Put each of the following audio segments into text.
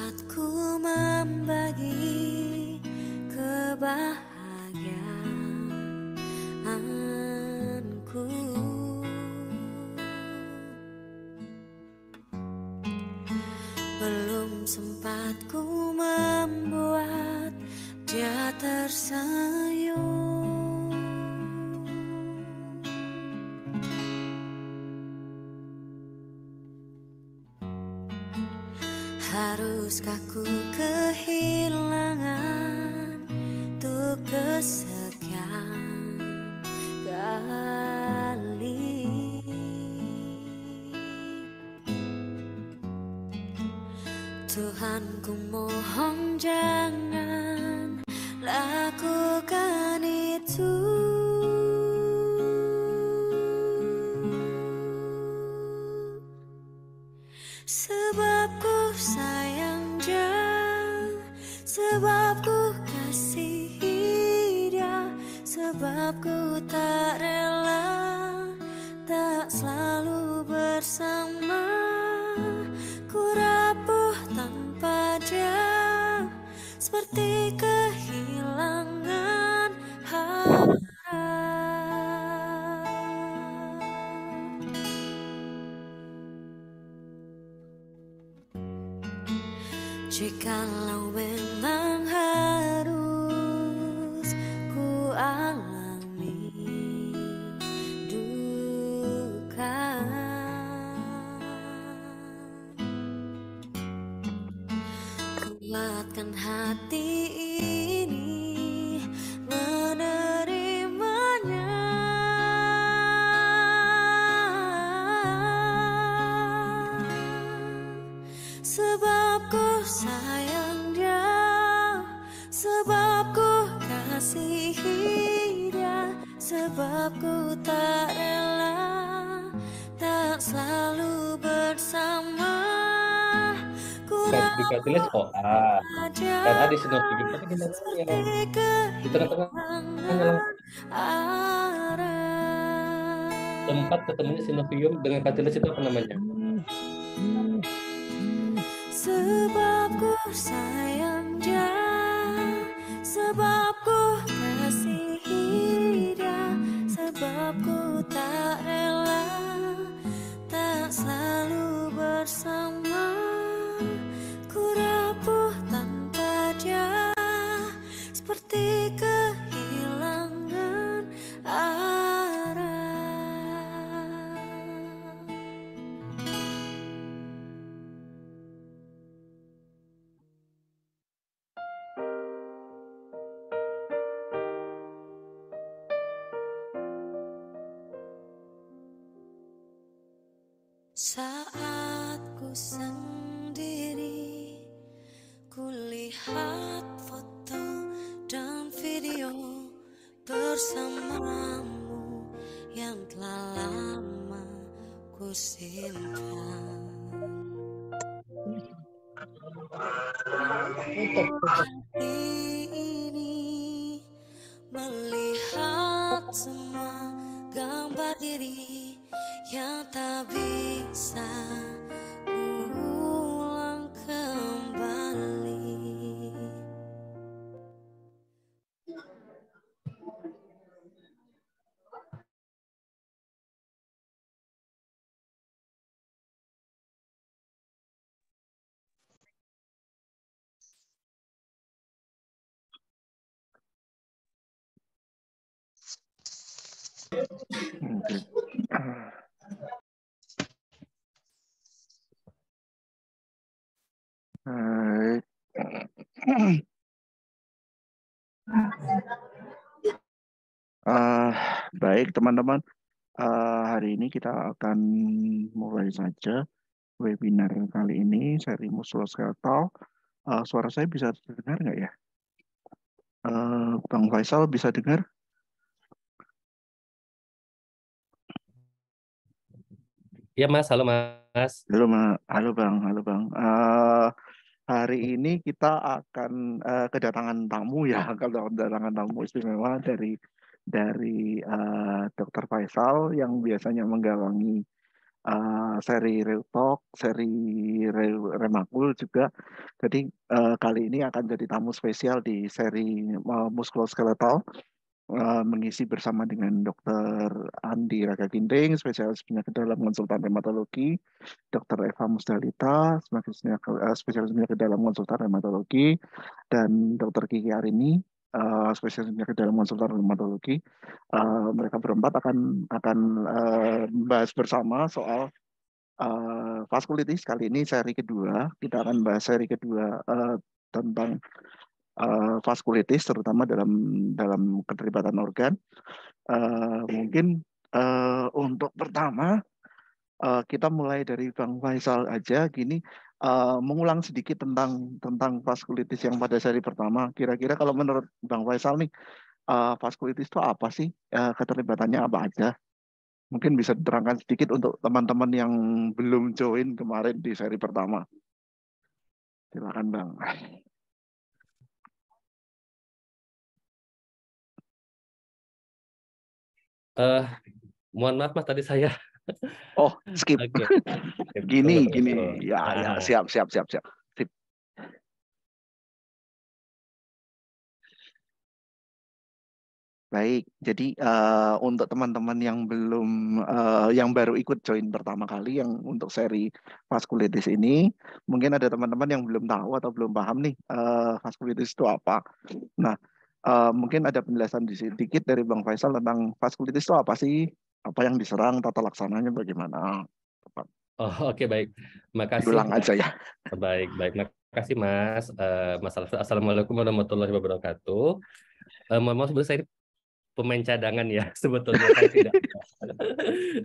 saatku Haruskah ku kehilangan tuh kesekian kali Tuhan ku mohon jangan terpilih soal karena di sini kita ya? di tengah-tengah tempat ketemunya sinovium dengan katilis itu apa namanya? Sebab ku sayang dia, sebab ku kasihi dia, sebab ku tak rela, tak selalu bersama. Baik. Uh, eh, baik teman-teman, uh, hari ini kita akan mulai saja webinar kali ini seri muskuloskeletal. Uh, eh, suara saya bisa dengar nggak ya? Uh, Bang Faisal bisa dengar? Iya Mas, halo Mas. Halo Mas, halo Bang, halo Bang. Uh, hari ini kita akan uh, kedatangan tamu ya, kalau kedatangan tamu istimewa dari dari uh, eh, Dr. Faisal yang biasanya menggalangi uh, seri Real Talk, seri Real Remakul juga. Jadi uh, kali ini akan jadi tamu spesial di seri uh, muskuloskeletal Eh, mengisi bersama dengan Dr. Andi Raka Ginting, spesialis penyakit dalam konsultan reumatologi, Dr. Eva Musdalita, spesialis penyakit dalam konsultan reumatologi, dan Dr. Kiki Arini, spesialis penyakit dalam konsultan reumatologi. Eh, eh, mereka berempat akan akan membahas bersama soal vasculitis Kali ini seri kedua, kita akan bahas seri kedua tentang uh, vaskulitis terutama dalam dalam keterlibatan organ. Uh, mungkin uh, untuk pertama uh, kita mulai dari Bang Faisal aja gini uh, mengulang sedikit tentang tentang vaskulitis yang pada seri pertama. Kira-kira kalau menurut Bang Faisal nih uh, vaskulitis itu apa sih? Uh, keterlibatannya apa aja? Mungkin bisa diterangkan sedikit untuk teman-teman yang belum join kemarin di seri pertama. Silakan Bang. Uh, mohon maaf mas tadi saya Oh, skip. Okay. gini, betul, gini. Betul. Ya, ah, ya, ah, ah. siap, siap, siap, siap. Baik, jadi uh, untuk teman-teman yang belum, uh, yang baru ikut join pertama kali, yang untuk seri vaskulitis ini, mungkin ada teman-teman yang belum tahu atau belum paham nih uh, vaskulitis itu apa. Nah, Eh, mungkin ada penjelasan sedikit dari Bang Faisal tentang vaskulitis itu apa sih? Apa yang diserang, tata laksananya bagaimana? Oh, Oke okay, baik, makasih. Ulang aja ya. Baik baik, makasih Mas. Uh, eh, Mas Assalamualaikum warahmatullahi wabarakatuh. Uh, mohon maaf saya pemain cadangan ya sebetulnya saya tidak.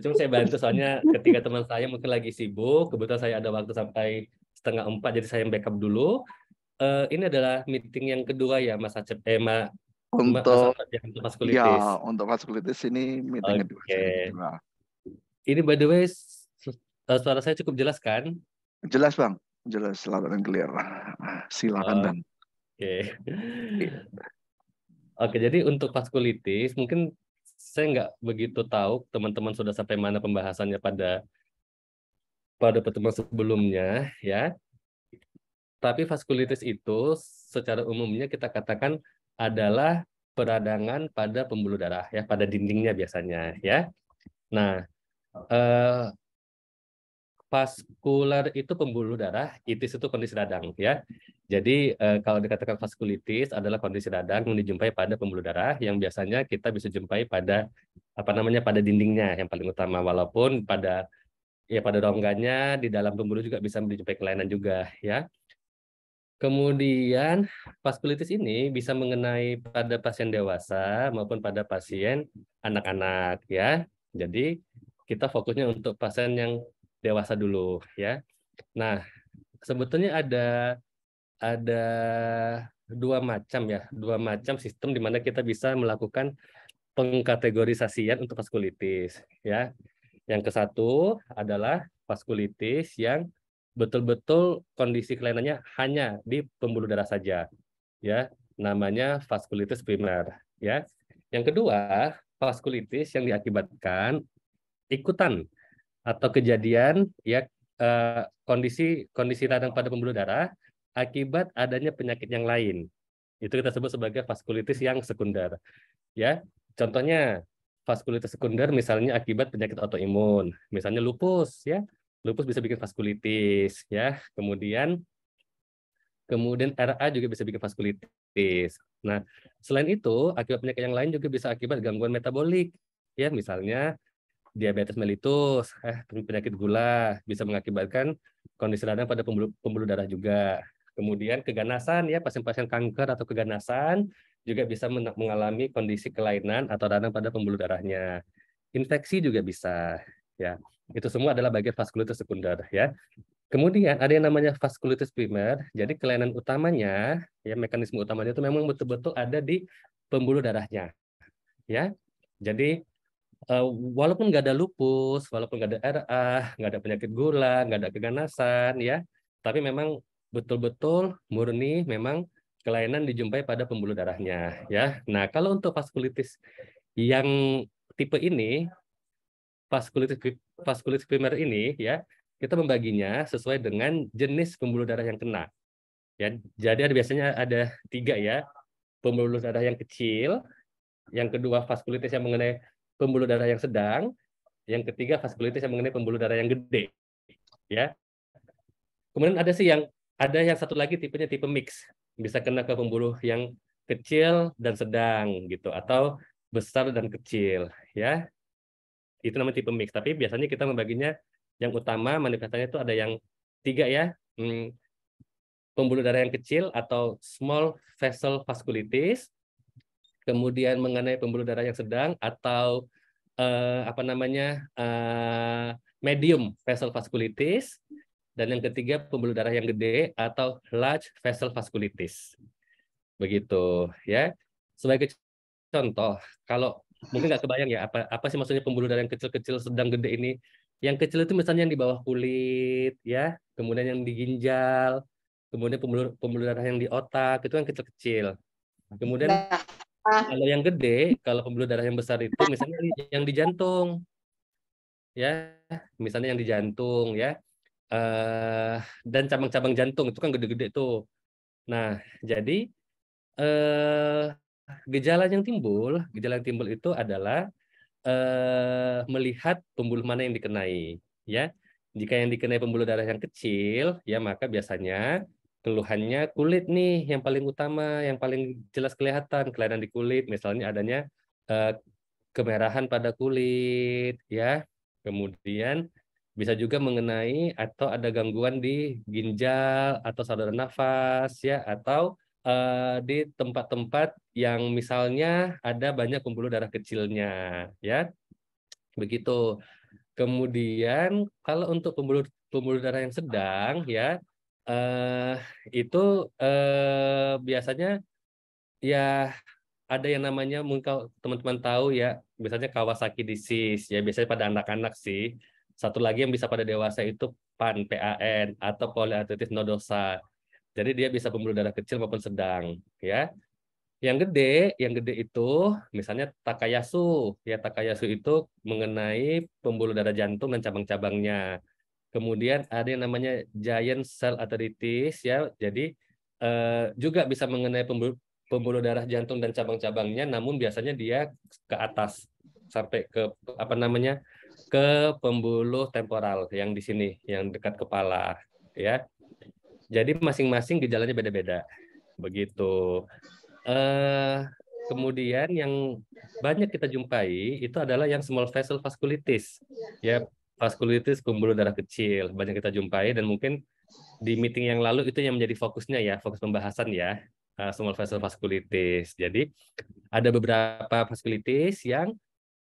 Cuma saya bantu soalnya ketika teman saya mungkin lagi sibuk, kebetulan saya ada waktu sampai setengah empat, jadi saya backup dulu uh, ini adalah meeting yang kedua ya Mas Acep eh Ma, untuk Mas Acep, ya, untuk maskulitis Ya, ini meeting okay. kedua. Ini by the way eh, suara saya cukup jelas kan? Jelas, Bang. Jelas, selamat dan clear. Silakan, Bang. Oke. Oke, jadi untuk vaskulitis mungkin saya nggak begitu tahu teman-teman sudah sampai mana pembahasannya pada pada pertemuan sebelumnya ya. Tapi vaskulitis itu secara umumnya kita katakan adalah peradangan pada pembuluh darah ya, pada dindingnya biasanya ya. Nah, eh, vaskular itu pembuluh darah, itis itu kondisi radang ya. Jadi eh, kalau dikatakan vaskulitis adalah kondisi radang yang dijumpai pada pembuluh darah yang biasanya kita bisa jumpai pada apa namanya pada dindingnya yang paling utama walaupun pada ya pada rongganya di dalam pembuluh juga bisa dijumpai kelainan juga ya. Kemudian vaskulitis ini bisa mengenai pada pasien dewasa maupun pada pasien anak-anak ya. Jadi kita fokusnya untuk pasien yang dewasa dulu ya. Nah, sebetulnya ada ada dua macam ya, dua macam sistem di mana kita bisa melakukan pengkategorisasian untuk vaskulitis ya. Yang ke satu adalah vaskulitis yang betul-betul kondisi kelainannya hanya di pembuluh darah saja ya namanya vaskulitis primer ya yang kedua vaskulitis yang diakibatkan ikutan atau kejadian ya eh, kondisi kondisi radang pada pembuluh darah akibat adanya penyakit yang lain itu kita sebut sebagai vaskulitis yang sekunder ya contohnya vaskulitis sekunder misalnya akibat penyakit autoimun misalnya lupus ya lupus bisa bikin vaskulitis ya. Kemudian kemudian RA juga bisa bikin vaskulitis. Nah, selain itu, akibat penyakit yang lain juga bisa akibat gangguan metabolik ya, misalnya diabetes mellitus, eh, penyakit gula bisa mengakibatkan kondisi radang pada pembuluh, pembuluh darah juga. Kemudian keganasan ya pasien-pasien kanker atau keganasan juga bisa mengalami kondisi kelainan atau radang pada pembuluh darahnya. Infeksi juga bisa ya itu semua adalah bagian vaskulitis sekunder ya kemudian ada yang namanya vaskulitis primer jadi kelainan utamanya ya mekanisme utamanya itu memang betul-betul ada di pembuluh darahnya ya jadi eh, walaupun nggak ada lupus walaupun nggak ada RA nggak ada penyakit gula nggak ada keganasan ya tapi memang betul-betul murni memang kelainan dijumpai pada pembuluh darahnya ya. Nah, kalau untuk vaskulitis yang tipe ini vaskulitis vaskulitis primer ini ya kita membaginya sesuai dengan jenis pembuluh darah yang kena. Ya, jadi ada biasanya ada tiga ya pembuluh darah yang kecil, yang kedua vaskulitis yang mengenai pembuluh darah yang sedang, yang ketiga vaskulitis yang mengenai pembuluh darah yang gede. Ya, kemudian ada sih yang ada yang satu lagi tipenya tipe mix bisa kena ke pembuluh yang kecil dan sedang gitu atau besar dan kecil ya itu namanya tipe mix. Tapi biasanya kita membaginya yang utama manifestasinya itu ada yang tiga ya. Hmm, pembuluh darah yang kecil atau small vessel vasculitis, kemudian mengenai pembuluh darah yang sedang atau eh, apa namanya eh, medium vessel vasculitis, dan yang ketiga pembuluh darah yang gede atau large vessel vasculitis. Begitu ya. Sebagai contoh, kalau mungkin nggak kebayang ya apa apa sih maksudnya pembuluh darah yang kecil-kecil sedang gede ini yang kecil itu misalnya yang di bawah kulit ya kemudian yang di ginjal kemudian pembuluh pembuluh darah yang di otak itu kan kecil-kecil kemudian nah, ah. kalau yang gede kalau pembuluh darah yang besar itu misalnya yang di jantung ya misalnya yang di jantung ya uh, dan cabang-cabang jantung itu kan gede-gede tuh nah jadi eh uh, gejala yang timbul, gejala yang timbul itu adalah eh, melihat pembuluh mana yang dikenai, ya. Jika yang dikenai pembuluh darah yang kecil, ya maka biasanya keluhannya kulit nih yang paling utama, yang paling jelas kelihatan, kelainan di kulit, misalnya adanya eh, kemerahan pada kulit, ya. Kemudian bisa juga mengenai atau ada gangguan di ginjal atau saluran nafas, ya, atau Eh, di tempat-tempat yang misalnya ada banyak pembuluh darah kecilnya, ya. Begitu. Kemudian kalau untuk pembuluh pembuluh darah yang sedang, ya, uh, itu uh, biasanya ya ada yang namanya mungkin teman-teman tahu ya, biasanya Kawasaki disease ya biasanya pada anak-anak sih. Satu lagi yang bisa pada dewasa itu PAN, PAN atau poliartritis nodosa. Jadi dia bisa pembuluh darah kecil maupun sedang, ya. Yang gede, yang gede itu misalnya takayasu. Ya, takayasu itu mengenai pembuluh darah jantung dan cabang-cabangnya. Kemudian ada yang namanya giant cell arteritis ya. Jadi eh, juga bisa mengenai pembuluh, pembuluh darah jantung dan cabang-cabangnya namun biasanya dia ke atas sampai ke apa namanya? ke pembuluh temporal yang di sini, yang dekat kepala, ya. Jadi masing-masing gejalanya beda-beda. Begitu. Uh, kemudian yang banyak kita jumpai itu adalah yang small vessel vasculitis. Ya, vasculitis pembuluh darah kecil banyak kita jumpai dan mungkin di meeting yang lalu itu yang menjadi fokusnya ya, fokus pembahasan ya. Uh, small vessel vasculitis. Jadi ada beberapa vasculitis yang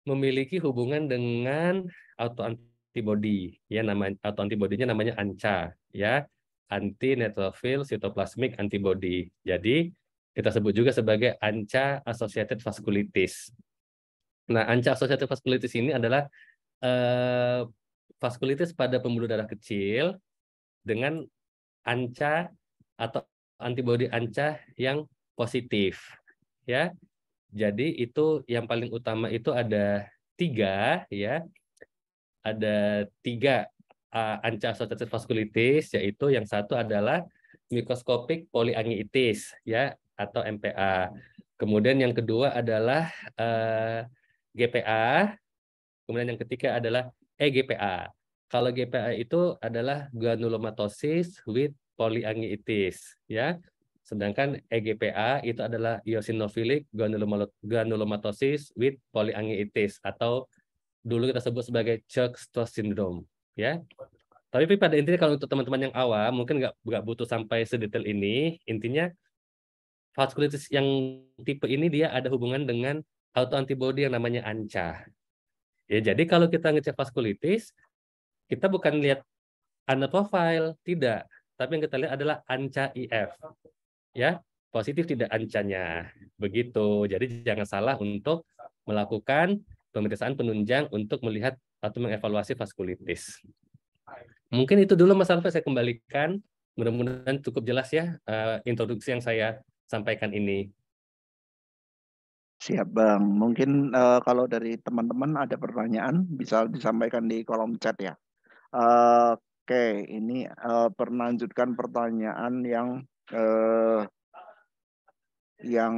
memiliki hubungan dengan autoantibody ya nama autoantibodinya namanya ANCA ya anti neutrophil cytoplasmic antibody. Jadi kita sebut juga sebagai ANCA associated vasculitis. Nah, ANCA associated vasculitis ini adalah eh, vasculitis pada pembuluh darah kecil dengan ANCA atau antibody ANCA yang positif. Ya. Jadi itu yang paling utama itu ada tiga ya. Ada tiga uh, eh, asosiatif vasculitis yaitu yang satu adalah mikroskopik poliangiitis ya atau MPA. Kemudian yang kedua adalah uh, eh, GPA. Kemudian yang ketiga adalah EGPA. Kalau GPA itu adalah granulomatosis with poliangiitis ya. Sedangkan EGPA itu adalah eosinophilic granulomatosis with poliangiitis atau dulu kita sebut sebagai Churg strauss syndrome ya tapi pada intinya kalau untuk teman-teman yang awam mungkin nggak nggak butuh sampai sedetail ini intinya vaskulitis yang tipe ini dia ada hubungan dengan autoantibody yang namanya ANCA ya jadi kalau kita ngecek vaskulitis kita bukan lihat ANA profile tidak tapi yang kita lihat adalah ANCA IF ya positif tidak ancanya begitu jadi jangan salah untuk melakukan pemeriksaan penunjang untuk melihat atau mengevaluasi vaskulitis. Mungkin itu dulu Mas Alfa saya kembalikan. Mudah-mudahan cukup jelas ya uh, introduksi yang saya sampaikan ini. Siap Bang, mungkin uh, kalau dari teman-teman ada pertanyaan bisa disampaikan di kolom chat ya. Uh, Oke, okay. ini uh, perlanjutkan pertanyaan yang uh, yang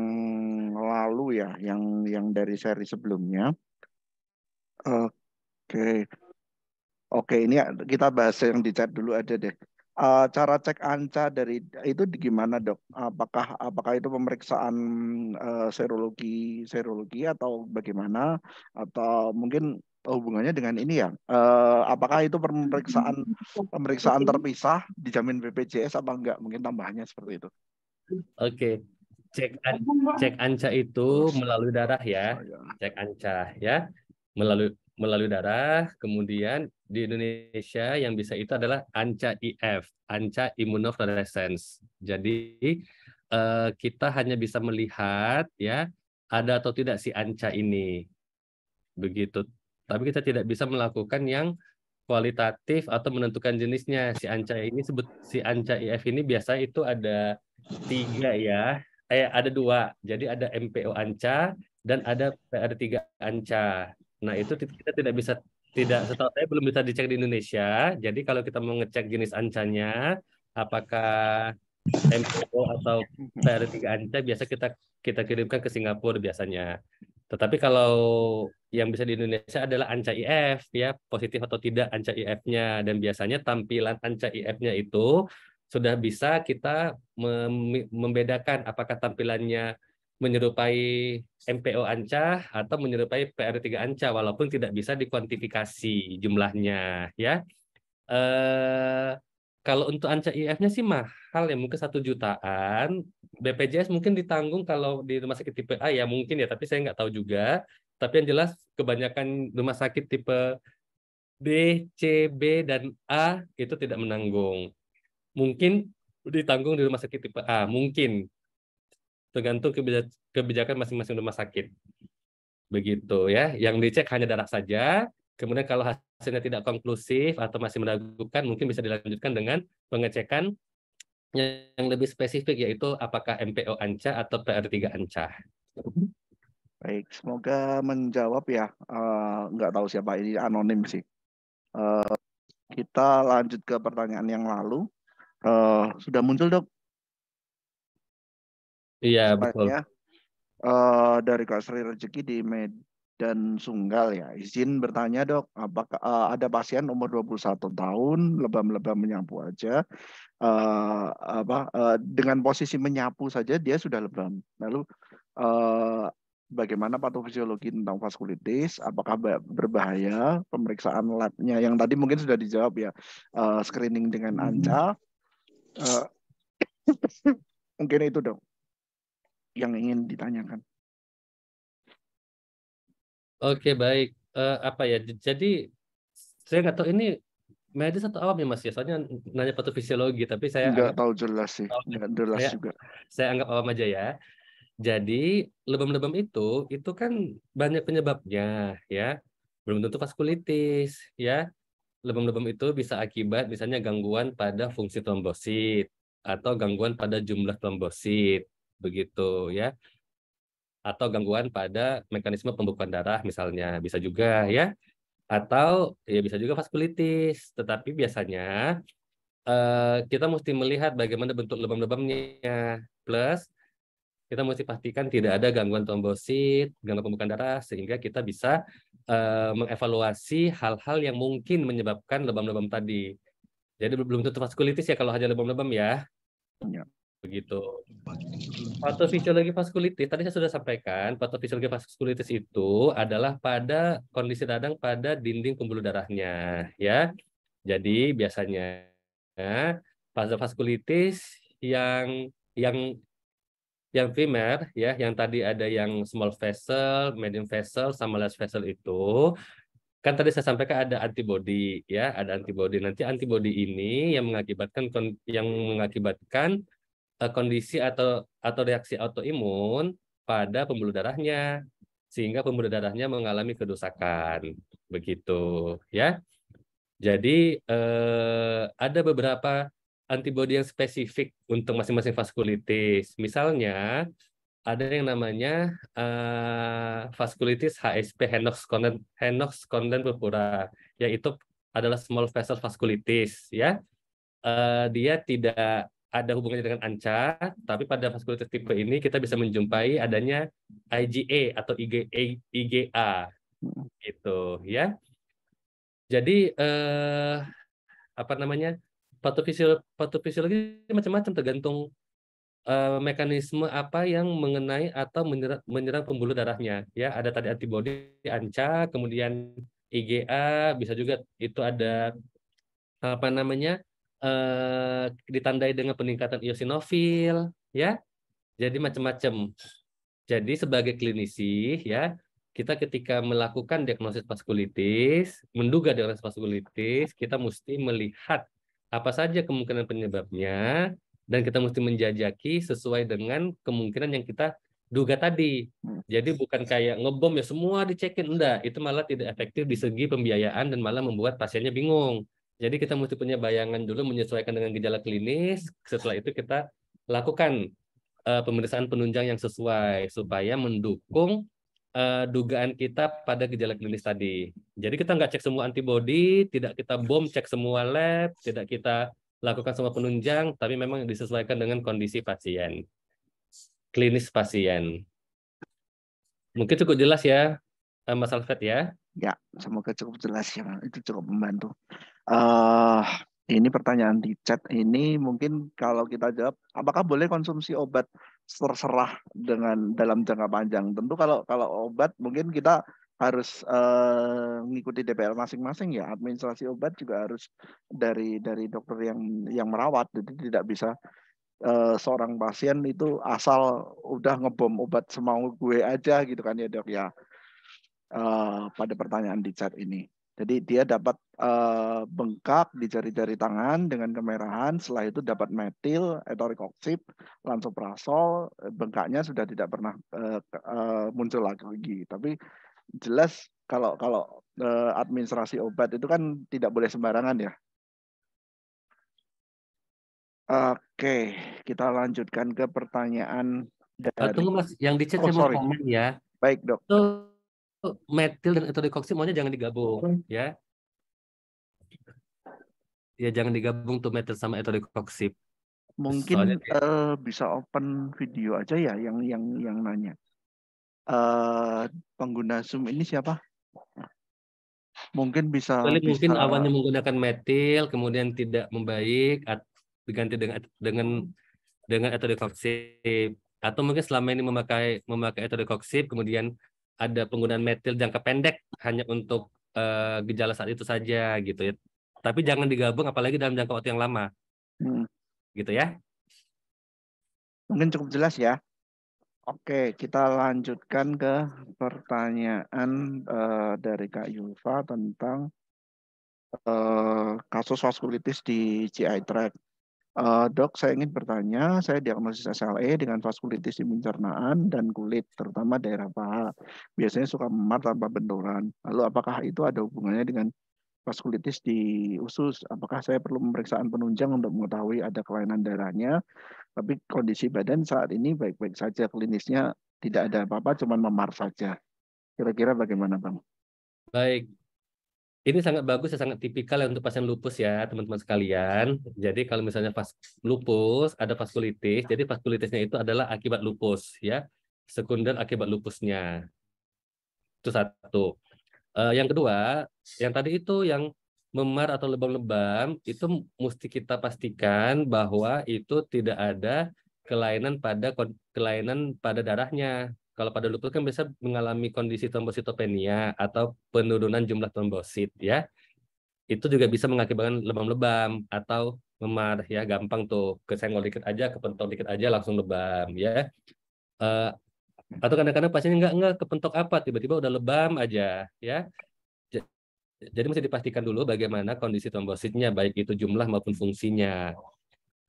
lalu ya, yang yang dari seri sebelumnya. Oke, Oke. Oke, ini kita bahas yang di chat dulu aja deh. Uh, cara cek anca dari itu gimana dok? Apakah apakah itu pemeriksaan uh, serologi serologi atau bagaimana? Atau mungkin oh, hubungannya dengan ini ya. Uh, apakah itu pemeriksaan pemeriksaan terpisah dijamin BPJS apa enggak? Mungkin tambahannya seperti itu. Oke. Okay. Cek cek anca itu melalui darah ya. Oh, iya. Cek anca ya. Melalui melalui darah. Kemudian di Indonesia yang bisa itu adalah ANCA IF, ANCA immunofluorescence. Jadi eh, kita hanya bisa melihat ya ada atau tidak si ANCA ini. Begitu. Tapi kita tidak bisa melakukan yang kualitatif atau menentukan jenisnya. Si ANCA ini sebut si ANCA IF ini biasa itu ada tiga ya. Eh ada dua. Jadi ada MPO ANCA dan ada PR3 ANCA. Nah, itu kita tidak bisa tidak setahu saya belum bisa dicek di Indonesia. Jadi kalau kita mau ngecek jenis ancanya apakah MPO atau pr 3 anca biasa kita kita kirimkan ke Singapura biasanya. Tetapi kalau yang bisa di Indonesia adalah anca IF ya, positif atau tidak anca IF-nya dan biasanya tampilan anca IF-nya itu sudah bisa kita membedakan apakah tampilannya menyerupai MPO Anca atau menyerupai PR3 Anca walaupun tidak bisa dikuantifikasi jumlahnya ya. Eh, kalau untuk Anca IF-nya sih mahal ya mungkin satu jutaan. BPJS mungkin ditanggung kalau di rumah sakit tipe A ya mungkin ya tapi saya nggak tahu juga. Tapi yang jelas kebanyakan rumah sakit tipe B, C, B, dan A itu tidak menanggung. Mungkin ditanggung di rumah sakit tipe A, mungkin tergantung kebijakan masing-masing rumah sakit. Begitu ya. Yang dicek hanya darah saja. Kemudian kalau hasilnya tidak konklusif atau masih meragukan, mungkin bisa dilanjutkan dengan pengecekan yang lebih spesifik yaitu apakah MPO ANCA atau PR3 ANCA. Baik, semoga menjawab ya. Uh, nggak tahu siapa ini anonim sih. Uh, kita lanjut ke pertanyaan yang lalu. Uh, sudah muncul dok Iya betul. Uh, dari Kak Sri Rezeki di Medan Sunggal ya. Izin bertanya dok, apakah uh, ada pasien umur 21 tahun lebam-lebam menyapu aja, uh, apa uh, dengan posisi menyapu saja dia sudah lebam. Lalu uh, bagaimana patofisiologi tentang vaskulitis, apakah berbahaya, pemeriksaan labnya yang tadi mungkin sudah dijawab ya, uh, screening dengan hmm. ANCA. Uh, mungkin itu dong yang ingin ditanyakan. Oke baik, uh, apa ya? Jadi saya nggak tahu ini medis atau awam ya mas ya. Soalnya nanya patofisiologi, tapi saya nggak tahu jelas sih, oh, nggak jelas saya, juga. Saya anggap awam aja ya. Jadi lebam-lebam itu itu kan banyak penyebabnya ya. Belum tentu vaskulitis ya. Lebam-lebam itu bisa akibat misalnya gangguan pada fungsi trombosit atau gangguan pada jumlah trombosit begitu ya atau gangguan pada mekanisme pembekuan darah misalnya bisa juga ya atau ya bisa juga vaskulitis tetapi biasanya eh, kita mesti melihat bagaimana bentuk lebam-lebamnya plus kita mesti pastikan tidak ada gangguan trombosit gangguan pembekuan darah sehingga kita bisa eh, mengevaluasi hal-hal yang mungkin menyebabkan lebam-lebam tadi jadi belum tentu vaskulitis ya kalau hanya lebam-lebam ya. ya begitu. Patofisiologi vaskulitis tadi saya sudah sampaikan, patofisiologi vaskulitis itu adalah pada kondisi radang pada dinding pembuluh darahnya, ya. Jadi biasanya fase vaskulitis yang yang yang primer ya, yang tadi ada yang small vessel, medium vessel sama large vessel itu kan tadi saya sampaikan ada antibodi ya, ada antibodi. Nanti antibodi ini yang mengakibatkan yang mengakibatkan Eh, kondisi atau atau reaksi autoimun pada pembuluh darahnya sehingga pembuluh darahnya mengalami kerusakan begitu ya jadi eh, ada beberapa antibodi yang spesifik untuk masing-masing vaskulitis misalnya ada yang namanya eh, vaskulitis HSP Henox content Henox content purpura yaitu adalah small vessel vasculitis ya eh, dia tidak ada hubungannya dengan ANCA, tapi pada vaskulitis tipe ini kita bisa menjumpai adanya IgA atau IgA, IgA hmm. gitu ya. Jadi eh, apa namanya patofisiologi, patofisiologi macam-macam tergantung eh, mekanisme apa yang mengenai atau menyerang, menyerang pembuluh darahnya. Ya ada tadi antibodi ANCA, kemudian IgA, bisa juga itu ada apa namanya eh, ditandai dengan peningkatan eosinofil, ya. Jadi macam-macam. Jadi sebagai klinisi, ya, kita ketika melakukan diagnosis vaskulitis, menduga diagnosis vaskulitis, kita mesti melihat apa saja kemungkinan penyebabnya, dan kita mesti menjajaki sesuai dengan kemungkinan yang kita duga tadi. Jadi bukan kayak ngebom ya semua dicekin, enggak. Itu malah tidak efektif di segi pembiayaan dan malah membuat pasiennya bingung. Jadi kita mesti punya bayangan dulu menyesuaikan dengan gejala klinis. Setelah itu kita lakukan uh, pemeriksaan penunjang yang sesuai supaya mendukung uh, dugaan kita pada gejala klinis tadi. Jadi kita nggak cek semua antibody, tidak kita bom cek semua lab, tidak kita lakukan semua penunjang, tapi memang disesuaikan dengan kondisi pasien, klinis pasien. Mungkin cukup jelas ya, eh, Mas Alfred ya. Ya, semoga cukup jelas ya. Itu cukup membantu. Uh, ini pertanyaan di chat ini mungkin kalau kita jawab, apakah boleh konsumsi obat terserah dengan dalam jangka panjang? Tentu kalau kalau obat mungkin kita harus uh, eh, mengikuti DPR masing-masing ya. Administrasi obat juga harus dari dari dokter yang yang merawat, jadi tidak bisa eh, seorang pasien itu asal udah ngebom obat semau gue aja gitu kan ya dok ya Eh, pada pertanyaan di chat ini. Jadi dia dapat eh, bengkak di jari-jari tangan dengan kemerahan, setelah itu dapat metil, langsung prasol, bengkaknya sudah tidak pernah eh, muncul lagi. Tapi jelas kalau kalau administrasi obat itu kan tidak boleh sembarangan ya. Oke, kita lanjutkan ke pertanyaan dari. Tunggu mas, yang di chat oh, saya mau komen ya. Baik dok metil dan etilokoksil maunya jangan digabung ya ya jangan digabung tuh metil sama etilokoksib mungkin Soalnya, uh, bisa open video aja ya yang yang yang nanya uh, pengguna zoom ini siapa mungkin bisa, Kali, bisa mungkin awalnya menggunakan metil kemudian tidak membaik diganti dengan dengan dengan etilokoksib atau mungkin selama ini memakai memakai etilokoksib kemudian ada penggunaan metil jangka pendek hanya untuk uh, gejala saat itu saja gitu ya. Tapi jangan digabung apalagi dalam jangka waktu yang lama. Hmm. Gitu ya. Mungkin cukup jelas ya. Oke, kita lanjutkan ke pertanyaan uh, dari Kak Yulfa tentang uh, kasus vaskulitis di GI Track. Uh, dok, saya ingin bertanya, saya diagnosis SLE dengan vaskulitis di pencernaan dan kulit, terutama daerah paha. Biasanya suka memar tanpa benturan. Lalu apakah itu ada hubungannya dengan vaskulitis di usus? Apakah saya perlu pemeriksaan penunjang untuk mengetahui ada kelainan darahnya? Tapi kondisi badan saat ini baik-baik saja, klinisnya tidak ada apa-apa, cuma memar saja. Kira-kira bagaimana, Bang? Baik, ini sangat bagus ya sangat tipikal ya untuk pasien lupus ya, teman-teman sekalian. Jadi kalau misalnya pas lupus, ada vaskulitis. Jadi vaskulitisnya itu adalah akibat lupus ya, sekunder akibat lupusnya. Itu satu. Uh, yang kedua, yang tadi itu yang memar atau lebam-lebam itu mesti kita pastikan bahwa itu tidak ada kelainan pada kelainan pada darahnya kalau pada lupus kan biasa mengalami kondisi trombositopenia atau penurunan jumlah trombosit ya. Itu juga bisa mengakibatkan lebam-lebam atau memar ya gampang tuh kesenggol dikit aja kepentok dikit aja langsung lebam ya uh, atau kadang-kadang pasien nggak nggak kepentok apa tiba-tiba udah lebam aja ya jadi mesti dipastikan dulu bagaimana kondisi trombositnya baik itu jumlah maupun fungsinya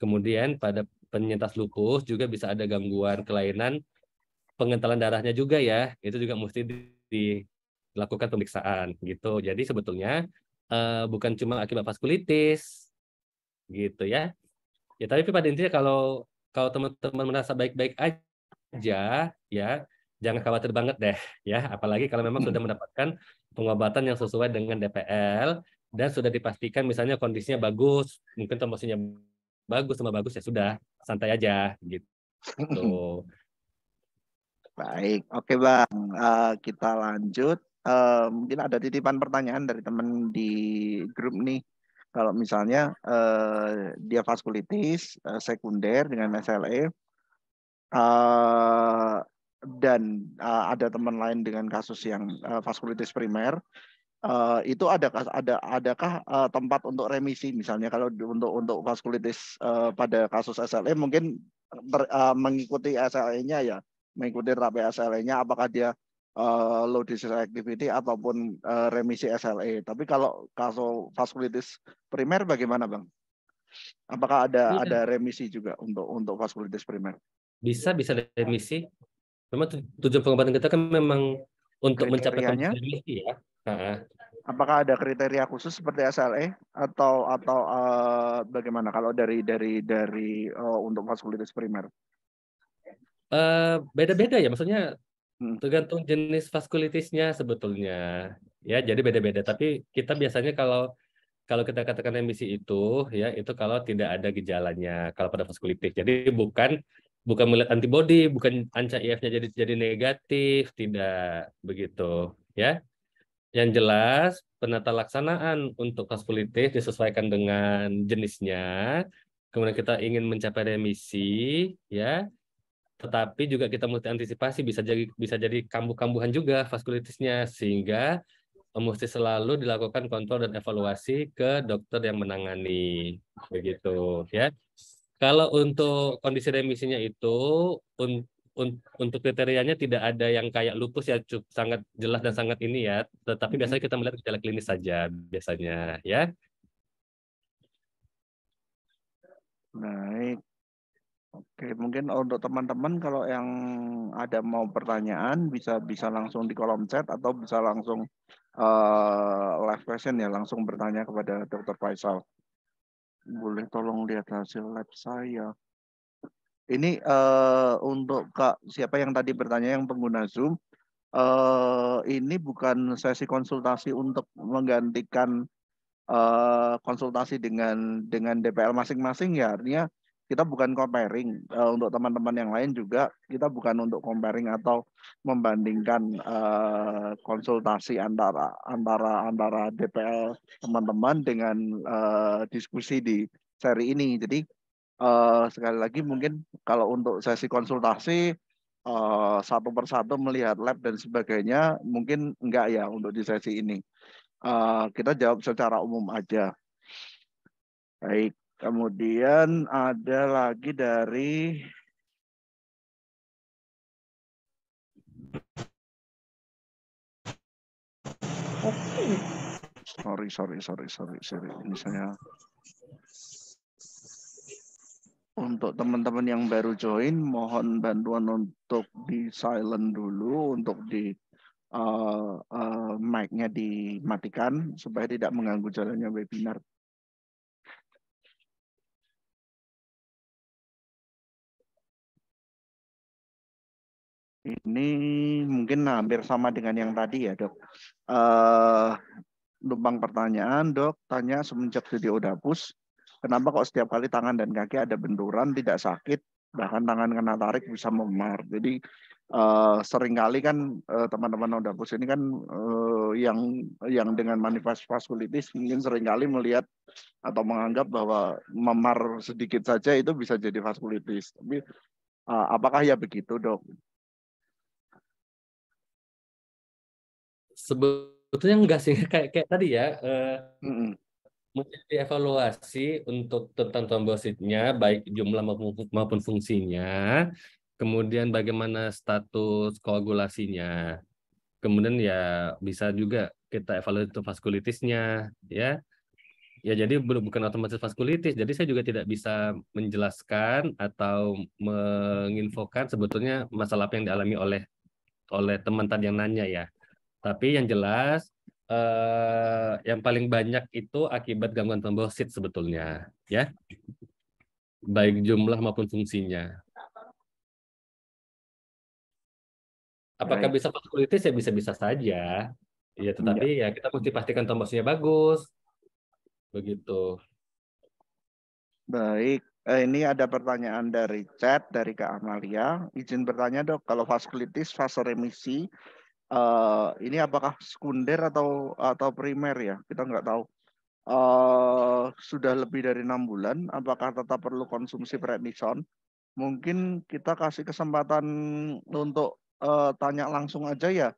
kemudian pada penyintas lupus juga bisa ada gangguan kelainan pengentalan darahnya juga ya, itu juga mesti dilakukan pemeriksaan gitu. Jadi sebetulnya eh, bukan cuma akibat vaskulitis gitu ya. Ya tapi pada intinya kalau kalau teman-teman merasa baik-baik aja ya, jangan khawatir banget deh ya, apalagi kalau memang sudah hmm. mendapatkan pengobatan yang sesuai dengan DPL dan sudah dipastikan misalnya kondisinya bagus, mungkin trombosinya bagus sama bagus ya sudah, santai aja gitu. Hmm. Baik, oke Bang. Uh, kita lanjut. Uh, mungkin ada titipan pertanyaan dari teman di grup nih. Kalau misalnya uh, dia vaskulitis uh, sekunder dengan SLE, uh, dan uh, ada teman lain dengan kasus yang uh, vaskulitis primer, Uh, itu ada ada adakah uh, tempat untuk remisi misalnya kalau untuk untuk vaskulitis uh, pada kasus SLE mungkin ter, uh, mengikuti SLE-nya ya mengikuti terapi sla nya apakah dia uh, low disease activity ataupun uh, remisi SLA? Tapi kalau kasus vaskulitis primer bagaimana, Bang? Apakah ada ya. ada remisi juga untuk untuk vaskulitis primer? Bisa bisa remisi. Cuma tujuan pengobatan kita kan memang untuk mencapai remisi ya. Apakah ada kriteria khusus seperti SLA atau atau uh, bagaimana kalau dari dari dari uh, untuk vaskulitis primer? Eh, beda-beda uh, ya maksudnya hmm. tergantung jenis vaskulitisnya sebetulnya ya jadi beda-beda tapi kita biasanya kalau kalau kita katakan emisi itu ya itu kalau tidak ada gejalanya kalau pada vaskulitis jadi bukan bukan melihat antibodi bukan anca IF-nya e jadi jadi negatif tidak begitu ya yang jelas penata laksanaan untuk vaskulitis disesuaikan dengan jenisnya kemudian kita ingin mencapai remisi ya tetapi juga kita mesti antisipasi bisa jadi bisa jadi kambuh-kambuhan juga vaskulitisnya sehingga mesti selalu dilakukan kontrol dan evaluasi ke dokter yang menangani begitu ya kalau untuk kondisi remisinya itu un, un, untuk kriterianya tidak ada yang kayak lupus ya cukup sangat jelas dan sangat ini ya tetapi biasanya kita melihat gejala klinis saja biasanya ya baik Oke, mungkin untuk teman-teman kalau yang ada mau pertanyaan bisa bisa langsung di kolom chat atau bisa langsung uh, live question ya langsung bertanya kepada Dr. Faisal. Boleh tolong lihat hasil lab saya. Ini uh, untuk Kak siapa yang tadi bertanya yang pengguna Zoom, uh, ini bukan sesi konsultasi untuk menggantikan uh, konsultasi dengan dengan DPL masing-masing ya. Artinya kita bukan comparing uh, untuk teman-teman yang lain juga kita bukan untuk comparing atau membandingkan uh, konsultasi antara antara antara DPL teman-teman dengan uh, diskusi di seri ini jadi uh, sekali lagi mungkin kalau untuk sesi konsultasi uh, satu persatu melihat lab dan sebagainya mungkin enggak ya untuk di sesi ini uh, kita jawab secara umum aja baik Kemudian ada lagi dari Sorry, sorry, sorry, sorry, sorry. Ini saya untuk teman-teman yang baru join, mohon bantuan untuk di silent dulu, untuk di uh, uh, mic-nya dimatikan supaya tidak mengganggu jalannya webinar. Ini mungkin hampir sama dengan yang tadi ya dok. Uh, pertanyaan dok, tanya semenjak studi odapus, kenapa kok setiap kali tangan dan kaki ada benturan tidak sakit, bahkan tangan kena tarik bisa memar. Jadi uh, seringkali kan uh, teman-teman odapus ini kan uh, yang yang dengan manifest vasculitis mungkin seringkali melihat atau menganggap bahwa memar sedikit saja itu bisa jadi vasculitis. Tapi apakah ya begitu dok? sebetulnya enggak sih kayak kayak tadi ya uh, mm-hmm. mesti dievaluasi untuk tentang trombositnya baik jumlah maupun, fungsinya kemudian bagaimana status koagulasinya kemudian ya bisa juga kita evaluasi untuk vaskulitisnya ya ya jadi belum bukan otomatis vaskulitis jadi saya juga tidak bisa menjelaskan atau menginfokan sebetulnya masalah apa yang dialami oleh oleh teman tadi yang nanya ya tapi yang jelas eh, yang paling banyak itu akibat gangguan trombosit sebetulnya, ya. Baik jumlah maupun fungsinya. Apakah bisa vaskulitis ya bisa-bisa saja. Ya, tetapi ya. kita mesti pastikan trombositnya bagus. Begitu. Baik, eh, ini ada pertanyaan dari chat dari Kak Amalia. Izin bertanya dok, kalau vaskulitis fase remisi uh, ini apakah sekunder atau atau primer ya kita nggak tahu uh, sudah lebih dari enam bulan apakah tetap perlu konsumsi prednisone mungkin kita kasih kesempatan untuk uh, tanya langsung aja ya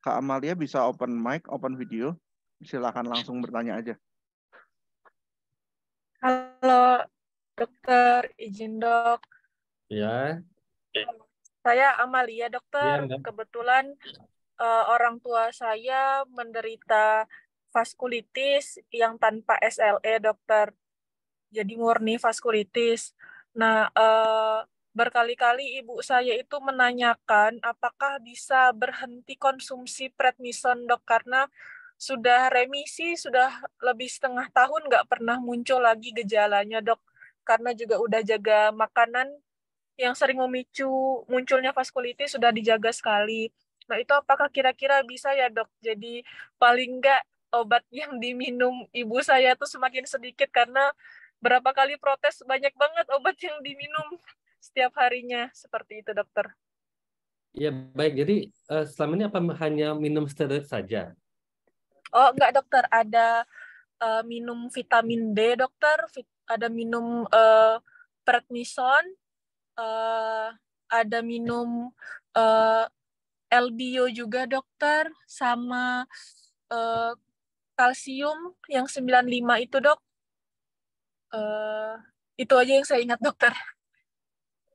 Kak Amalia bisa open mic open video silahkan langsung bertanya aja halo dokter izin dok ya saya Amalia, dokter. Ya, Kebetulan uh, orang tua saya menderita vaskulitis yang tanpa SLE, dokter. Jadi murni vaskulitis. Nah, uh, berkali-kali ibu saya itu menanyakan apakah bisa berhenti konsumsi prednison, dok, karena sudah remisi, sudah lebih setengah tahun nggak pernah muncul lagi gejalanya, dok. Karena juga udah jaga makanan yang sering memicu munculnya vaskulitis sudah dijaga sekali. Nah, itu apakah kira-kira bisa ya, Dok? Jadi paling enggak obat yang diminum ibu saya itu semakin sedikit karena berapa kali protes banyak banget obat yang diminum setiap harinya seperti itu, Dokter. Ya, baik. Jadi eh, selama ini apa hanya minum steroid saja? Oh, enggak, Dokter. Ada uh, minum vitamin D, Dokter. ada minum uh, eh, prednisone uh, ada minum uh, eh, LBO juga dokter sama uh, kalsium yang 95 itu dok. Uh, itu aja yang saya ingat dokter.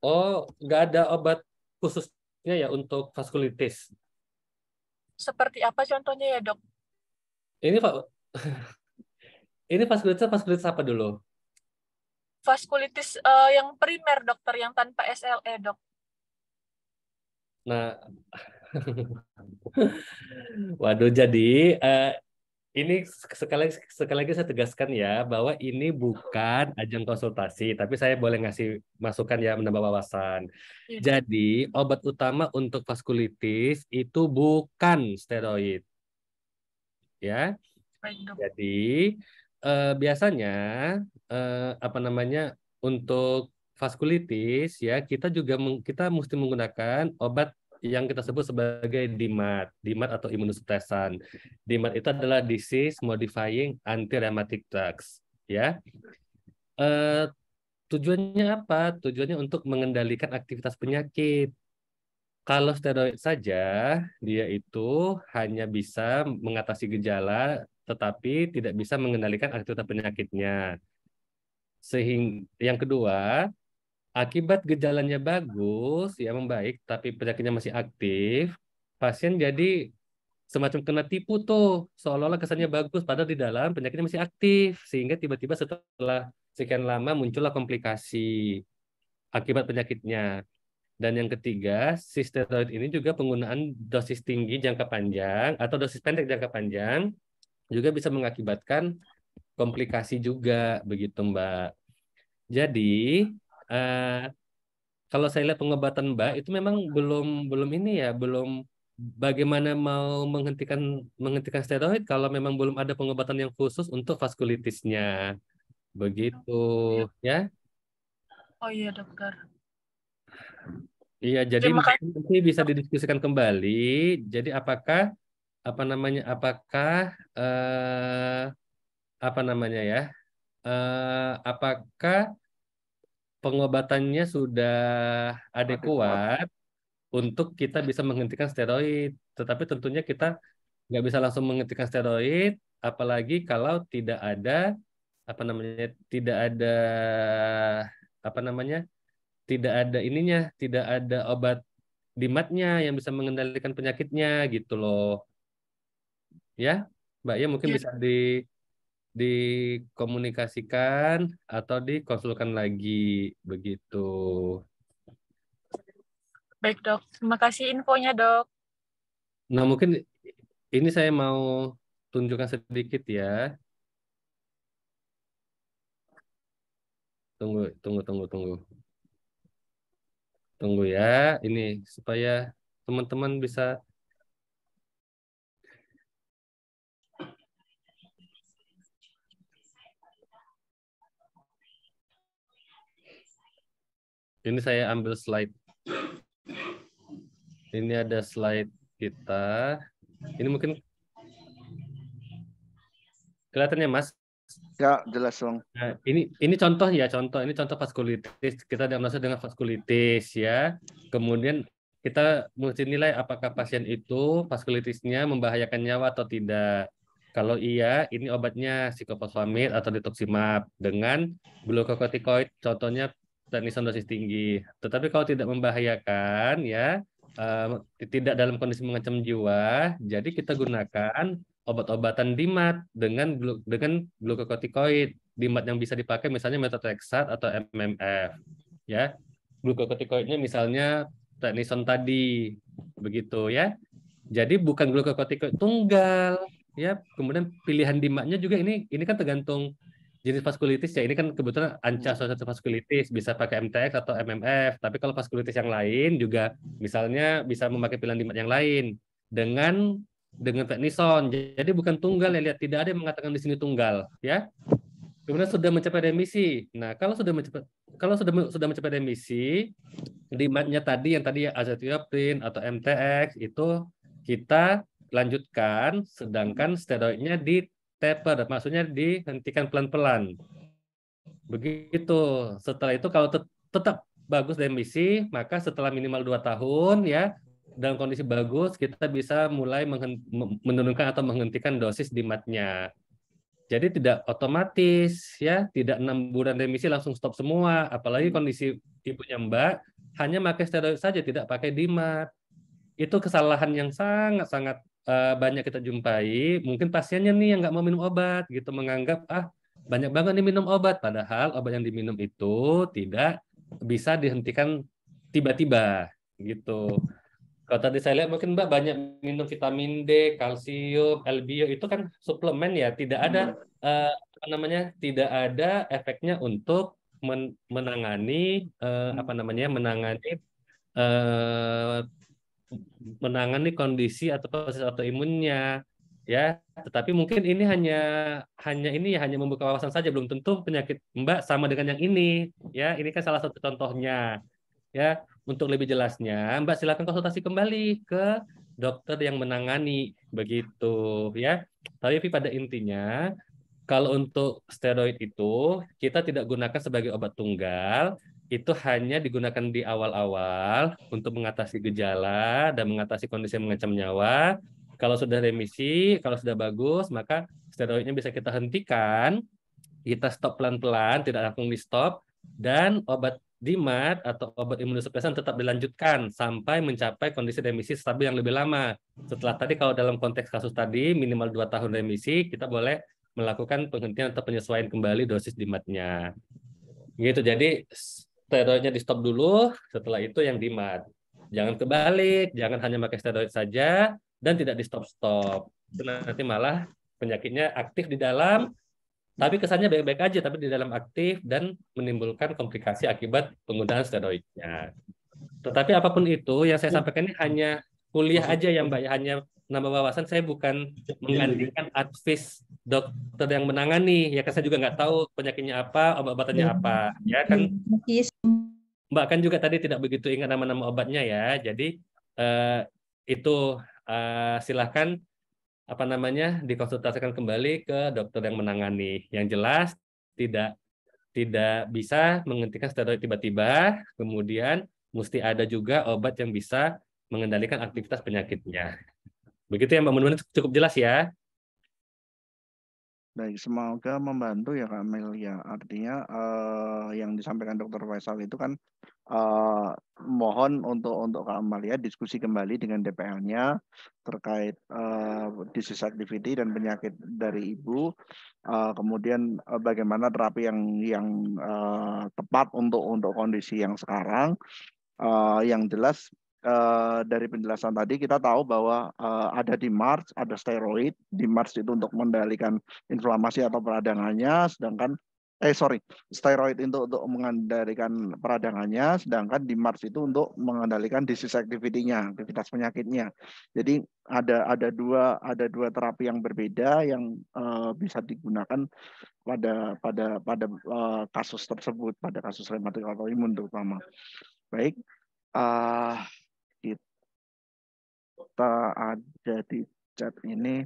Oh, nggak ada obat khususnya ya untuk vaskulitis? Seperti apa contohnya ya dok? Ini pak, ini vaskulitis vaskulitis apa dulu? vaskulitis uh, yang primer dokter yang tanpa SLE dok? Nah, waduh jadi uh, ini sekali sekali lagi saya tegaskan ya bahwa ini bukan ajang konsultasi, tapi saya boleh ngasih masukan ya menambah wawasan. Ya. Jadi obat utama untuk vaskulitis itu bukan steroid, ya. Jadi uh, biasanya uh, apa namanya untuk vaskulitis ya kita juga meng, kita mesti menggunakan obat yang kita sebut sebagai DIMAT, DIMAT atau imunosupresan. DIMAT itu adalah disease modifying anti-rheumatic drugs, ya. Eh, tujuannya apa? Tujuannya untuk mengendalikan aktivitas penyakit. Kalau steroid saja, dia itu hanya bisa mengatasi gejala tetapi tidak bisa mengendalikan aktivitas penyakitnya. Sehingga yang kedua, akibat gejalanya bagus, ya membaik, tapi penyakitnya masih aktif, pasien jadi semacam kena tipu tuh, seolah-olah kesannya bagus, padahal di dalam penyakitnya masih aktif, sehingga tiba-tiba setelah sekian lama muncullah komplikasi akibat penyakitnya. Dan yang ketiga, si steroid ini juga penggunaan dosis tinggi jangka panjang atau dosis pendek jangka panjang juga bisa mengakibatkan komplikasi juga begitu Mbak. Jadi uh, kalau saya lihat pengobatan Mbak itu memang belum belum ini ya belum bagaimana mau menghentikan menghentikan steroid kalau memang belum ada pengobatan yang khusus untuk vaskulitisnya begitu ya. Oh iya dokter. Iya jadi nanti bisa didiskusikan kembali. Jadi apakah apa namanya apakah eh, apa namanya ya eh, apakah pengobatannya sudah adekuat untuk kita bisa menghentikan steroid tetapi tentunya kita nggak bisa langsung menghentikan steroid apalagi kalau tidak ada apa namanya tidak ada apa namanya tidak ada ininya tidak ada obat dimatnya yang bisa mengendalikan penyakitnya gitu loh ya Mbak ya mungkin ya. bisa di dikomunikasikan atau dikonsulkan lagi begitu. Baik dok, terima kasih infonya dok. Nah mungkin ini saya mau tunjukkan sedikit ya. Tunggu, tunggu, tunggu, tunggu. Tunggu ya, ini supaya teman-teman bisa Ini saya ambil slide. Ini ada slide kita. Ini mungkin kelihatannya Mas. Ya, jelas, dong. Nah, ini ini contoh ya, contoh. Ini contoh vaskulitis. Kita ada dengan vaskulitis ya. Kemudian kita mesti nilai apakah pasien itu vaskulitisnya membahayakan nyawa atau tidak. Kalau iya, ini obatnya psikofosfamid atau ditoksimab dengan glukokortikoid. Contohnya dan lisan dosis tinggi. Tetapi kalau tidak membahayakan ya uh, tidak dalam kondisi mengancam jiwa, jadi kita gunakan obat-obatan dimat dengan glu dengan glukokortikoid dimat yang bisa dipakai misalnya metotrexat atau MMF ya glukokortikoidnya misalnya prednison tadi begitu ya jadi bukan glukokortikoid tunggal ya kemudian pilihan dimatnya juga ini ini kan tergantung jenis vaskulitis ya ini kan kebetulan anca iya. suatu vaskulitis bisa pakai MTX atau MMF tapi kalau vaskulitis yang lain juga misalnya bisa memakai pilihan dimat yang lain dengan dengan teknison jadi bukan tunggal ya lihat tidak ada yang mengatakan di sini tunggal ya kemudian sudah mencapai remisi nah kalau sudah mencapai kalau sudah sudah mencapai remisi dimatnya tadi yang tadi ya azathioprine atau MTX itu kita lanjutkan sedangkan steroidnya di taper, maksudnya dihentikan pelan-pelan. Begitu. Setelah itu kalau tet tetap bagus dan misi, maka setelah minimal dua tahun ya dalam kondisi bagus kita bisa mulai menurunkan atau menghentikan dosis dimatnya. Jadi tidak otomatis ya, tidak enam bulan remisi langsung stop semua, apalagi kondisi ibunya Mbak hanya pakai steroid saja tidak pakai dimat. Itu kesalahan yang sangat-sangat Eh, banyak kita jumpai mungkin pasiennya nih yang nggak mau minum obat gitu menganggap ah banyak banget nih minum obat padahal obat yang diminum itu tidak bisa dihentikan tiba-tiba gitu. Kalau tadi saya lihat mungkin Mbak banyak minum vitamin D, kalsium, LBO itu kan suplemen ya, tidak ada iya. eh, apa namanya? tidak ada efeknya untuk menangani eh, apa namanya? menangani eh, menangani kondisi atau proses autoimunnya ya tetapi mungkin ini hanya hanya ini ya hanya membuka wawasan saja belum tentu penyakit Mbak sama dengan yang ini ya ini kan salah satu contohnya ya untuk lebih jelasnya Mbak silakan konsultasi kembali ke dokter yang menangani begitu ya tapi pada intinya kalau untuk steroid itu kita tidak gunakan sebagai obat tunggal itu hanya digunakan di awal-awal untuk mengatasi gejala dan mengatasi kondisi mengancam nyawa. Kalau sudah remisi, kalau sudah bagus, maka steroidnya bisa kita hentikan, kita stop pelan-pelan, tidak langsung di stop, dan obat DIMAT atau obat imunosupresan tetap dilanjutkan sampai mencapai kondisi remisi stabil yang lebih lama. Setelah tadi kalau dalam konteks kasus tadi minimal 2 tahun remisi, kita boleh melakukan penghentian atau penyesuaian kembali dosis DIMAT-nya. Gitu. Jadi steroidnya di stop dulu, setelah itu yang demand. Jangan kebalik, jangan hanya pakai steroid saja dan tidak di stop-stop. Nanti malah penyakitnya aktif di dalam, tapi kesannya baik-baik aja, tapi di dalam aktif dan menimbulkan komplikasi akibat penggunaan steroidnya. Tetapi apapun itu, yang saya ya. sampaikan ini hanya kuliah aja ya Mbak ya. hanya nama wawasan saya bukan menggantikan advis dokter yang menangani ya kan saya juga nggak tahu penyakitnya apa obat-obatannya ya. apa ya kan Mbak kan juga tadi tidak begitu ingat nama-nama obatnya ya jadi eh, itu eh, silahkan apa namanya dikonsultasikan kembali ke dokter yang menangani yang jelas tidak tidak bisa menghentikan steroid tiba-tiba kemudian mesti ada juga obat yang bisa mengendalikan aktivitas penyakitnya. Begitu ya Mbak mudah cukup jelas ya. Baik, semoga membantu ya Kak Amelia. Ya. Artinya eh, yang disampaikan Dr. Faisal itu kan eh, mohon untuk untuk Kak Amelia ya, diskusi kembali dengan DPR-nya terkait eh, disease activity dan penyakit dari ibu. Eh, kemudian eh, bagaimana terapi yang yang eh, tepat untuk untuk kondisi yang sekarang. Uh, yang jelas Eh, dari penjelasan tadi kita tahu bahwa eh, ada di Mars ada steroid di Mars itu untuk mengendalikan inflamasi atau peradangannya sedangkan eh sorry steroid itu untuk mengendalikan peradangannya sedangkan di Mars itu untuk mengendalikan disease activity-nya aktivitas penyakitnya jadi ada ada dua ada dua terapi yang berbeda yang uh, bisa digunakan pada pada pada uh, kasus tersebut pada kasus rematik autoimun terutama baik uh, kita ada di chat ini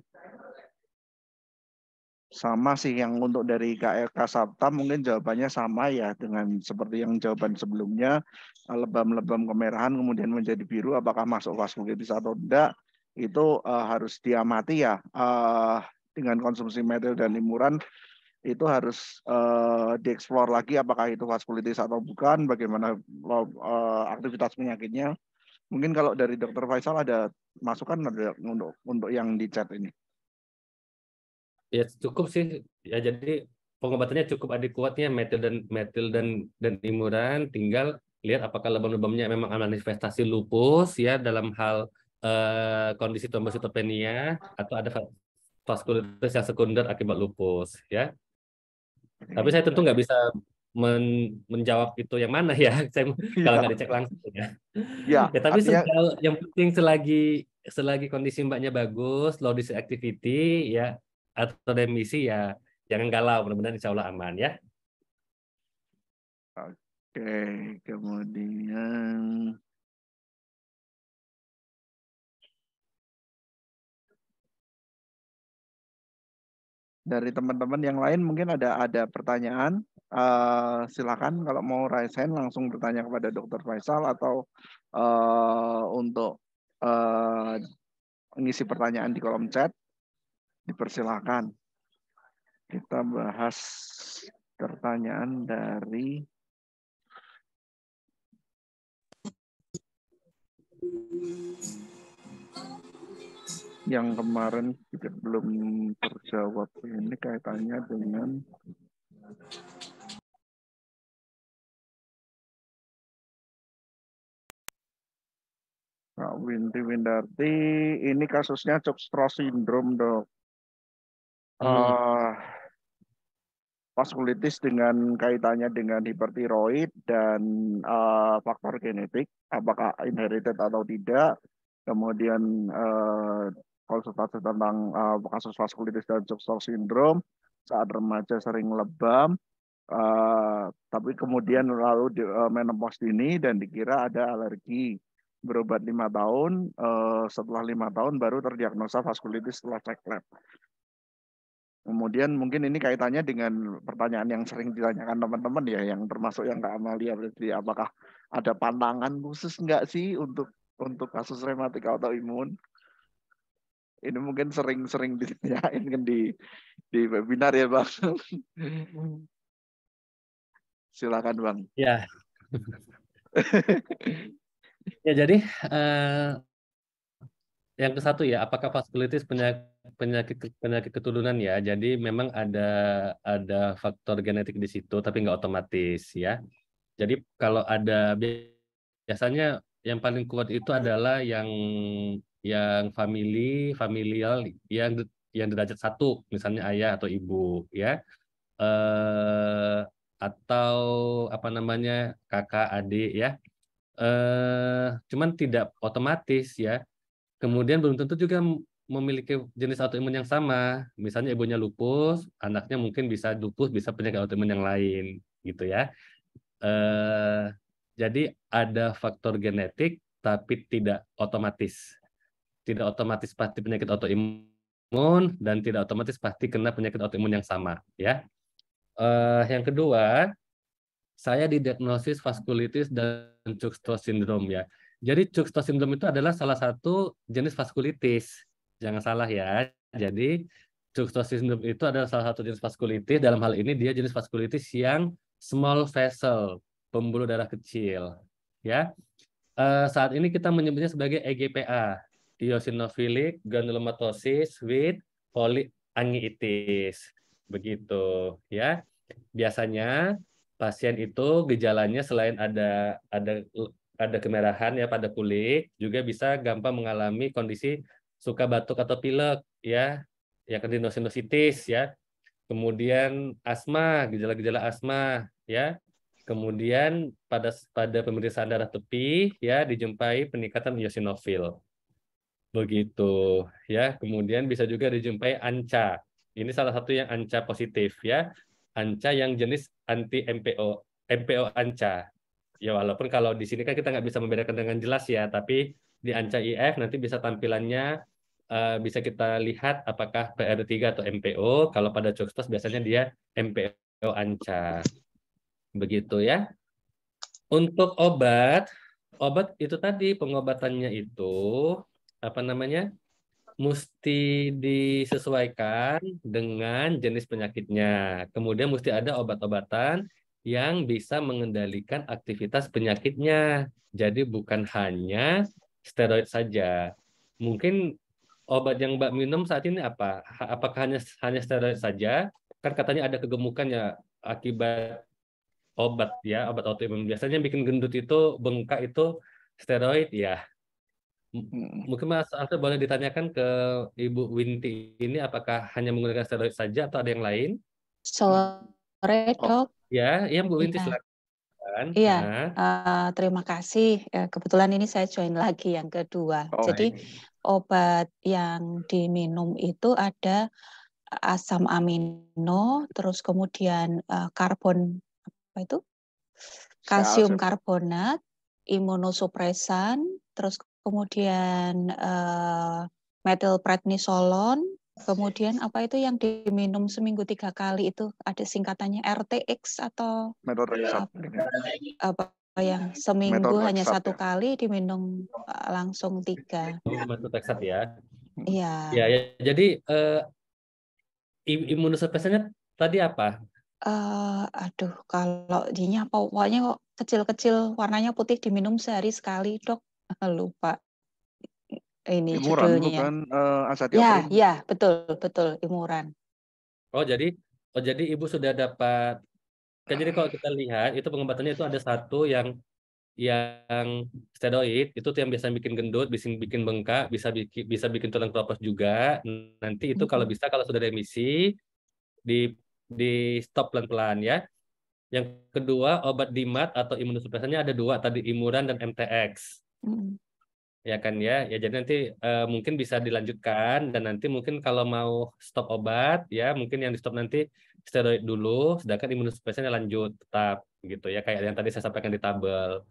sama sih yang untuk dari KLK Sabta mungkin jawabannya sama ya dengan seperti yang jawaban sebelumnya lebam-lebam kemerahan kemudian menjadi biru apakah masuk vaskulitis atau tidak itu uh, harus diamati ya uh, dengan konsumsi metil dan imuran itu harus uh, dieksplor lagi apakah itu vaskulitis atau bukan bagaimana uh, aktivitas penyakitnya Mungkin kalau dari Dokter Faisal ada masukan ada untuk untuk yang di chat ini. Ya cukup sih. Ya jadi pengobatannya cukup adekuatnya metil dan metil dan dan imuran tinggal lihat apakah lebam-lebamnya memang manifestasi lupus ya dalam hal eh, kondisi trombositopenia atau ada vaskulitis yang sekunder akibat lupus ya. Tapi saya tentu nggak bisa men menjawab itu yang mana ya saya iya. kalau nggak dicek langsung ya ya, ya tapi artinya... sejauh, yang penting selagi selagi kondisi mbaknya bagus low disk activity ya atau demisi ya jangan galau benar-benar insya Allah aman ya oke kemudian dari teman-teman yang lain mungkin ada ada pertanyaan Eh, silakan kalau mau raise hand langsung bertanya kepada dokter Faisal atau uh, untuk uh, pertanyaan di kolom chat dipersilakan. Kita bahas pertanyaan dari yang kemarin belum terjawab ini kaitannya dengan Pak nah, Winti Windarti, ini kasusnya Chokstros syndrome dok. Hmm. Uh, eh, vaskulitis dengan kaitannya dengan hipertiroid dan uh, faktor genetik, apakah inherited atau tidak. Kemudian uh, konsultasi tentang uh, kasus vaskulitis dan Chokstros syndrome saat remaja sering lebam. Uh, tapi kemudian lalu di, uh, menopause dini dan dikira ada alergi berobat lima tahun, eh, setelah lima tahun baru terdiagnosa vaskulitis setelah cek lab. Kemudian mungkin ini kaitannya dengan pertanyaan yang sering ditanyakan teman-teman ya, yang termasuk yang Kak Amalia berarti apakah ada pantangan khusus nggak sih untuk untuk kasus rematik autoimun? Ini mungkin sering-sering ditanyain kan di di webinar ya bang. Silakan bang. Ya. ya jadi uh, yang ke satu ya, apakah vaskulitis penyakit penyakit penyakit keturunan ya? Jadi memang ada ada faktor genetik di situ, tapi nggak otomatis ya. Jadi kalau ada biasanya yang paling kuat itu adalah yang yang family familial yang yang derajat satu, misalnya ayah atau ibu ya, eh, atau apa namanya kakak adik ya eh, cuman tidak otomatis ya. Kemudian belum tentu juga memiliki jenis autoimun yang sama. Misalnya ibunya lupus, anaknya mungkin bisa lupus, bisa penyakit autoimun yang lain, gitu ya. Eh, jadi ada faktor genetik, tapi tidak otomatis. Tidak otomatis pasti penyakit autoimun dan tidak otomatis pasti kena penyakit autoimun yang sama, ya. Eh, yang kedua, saya didiagnosis vaskulitis dan Cuxto syndrome ya. Jadi Cuxto syndrome itu adalah salah satu jenis vaskulitis. Jangan salah ya. Jadi Cuxto syndrome itu adalah salah satu jenis vaskulitis. Dalam hal ini dia jenis vaskulitis yang small vessel, pembuluh darah kecil. Ya. Uh, saat ini kita menyebutnya sebagai EGPA, eosinophilic granulomatosis with polyangiitis. Begitu ya. Biasanya pasien itu gejalanya selain ada ada ada kemerahan ya pada kulit juga bisa gampang mengalami kondisi suka batuk atau pilek ya ya kandidosinositis ya kemudian asma gejala-gejala asma ya kemudian pada pada pemeriksaan darah tepi ya dijumpai peningkatan eosinofil begitu ya kemudian bisa juga dijumpai anca ini salah satu yang anca positif ya ANCA yang jenis anti MPO, MPO ANCA. Ya walaupun kalau di sini kan kita nggak bisa membedakan dengan jelas ya, tapi di ANCA IF nanti bisa tampilannya uh, bisa kita lihat apakah PR3 atau MPO. Kalau pada Cokestas biasanya dia MPO ANCA. Begitu ya. Untuk obat, obat itu tadi pengobatannya itu apa namanya? mesti disesuaikan dengan jenis penyakitnya. Kemudian mesti ada obat-obatan yang bisa mengendalikan aktivitas penyakitnya. Jadi bukan hanya steroid saja. Mungkin obat yang Mbak minum saat ini apa? Apakah hanya hanya steroid saja? Kan katanya ada kegemukan ya akibat obat ya, obat autoimun. Biasanya bikin gendut itu bengkak itu steroid ya Hmm. Mungkin Mas Alfred boleh ditanyakan ke Ibu Winti ini apakah hanya menggunakan steroid saja atau ada yang lain? Sore oh. dok. Ya, iya Bu Winti Iya, iya nah. uh, terima kasih. Eh, kebetulan ini saya join lagi yang kedua. Oh, Jadi ini. Iya. obat yang diminum itu ada asam amino, terus kemudian uh, karbon apa itu? Kalsium karbonat, imunosupresan, terus kemudian uh, prednisolon, kemudian apa itu yang diminum seminggu tiga kali itu ada singkatannya RTX atau apa, apa yang seminggu hanya satu ya. kali diminum eh, langsung tiga. Metotexat ya. Iya. Ya, ya, jadi uh, tadi apa? Uh, aduh, kalau dinya pokoknya kok kecil-kecil warnanya putih diminum sehari sekali, dok. lupa ini imuran judulnya. bukan uh, Ya, kan, eh, ya, ya, betul, betul, imuran. Oh, jadi oh jadi Ibu sudah dapat kan jadi kalau kita lihat itu pengobatannya itu ada satu yang yang steroid itu tuh yang biasa bikin gendut, bisa bikin bengkak, bisa bikin bisa bikin tulang keropos juga. Nanti itu kalau bisa kalau sudah remisi di di stop pelan-pelan ya. Yang kedua obat dimat atau imunosupresannya ada dua tadi imuran dan MTX. Ya kan ya. Ya jadi nanti uh, mungkin bisa dilanjutkan dan nanti mungkin kalau mau stop obat ya mungkin yang di stop nanti steroid dulu sedangkan imunosupresinya lanjut tetap gitu ya kayak yang tadi saya sampaikan di tabel.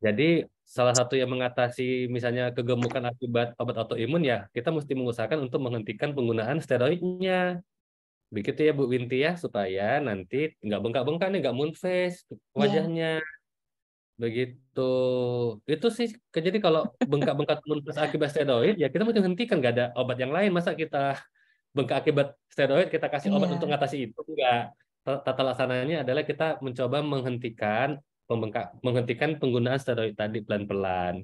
Jadi salah satu yang mengatasi misalnya kegemukan akibat obat autoimun ya kita mesti mengusahakan untuk menghentikan penggunaan steroidnya. Begitu ya Bu Winti ya supaya nanti nggak bengkak-bengkak nih nggak moon face iya. wajahnya. Yeah begitu itu sih jadi kalau bengkak-bengkak menurut akibat steroid ya kita mungkin hentikan gak ada obat yang lain masa kita bengkak akibat steroid kita kasih obat yeah. untuk mengatasi itu enggak tata laksananya adalah kita mencoba menghentikan pembengkak menghentikan penggunaan steroid tadi pelan-pelan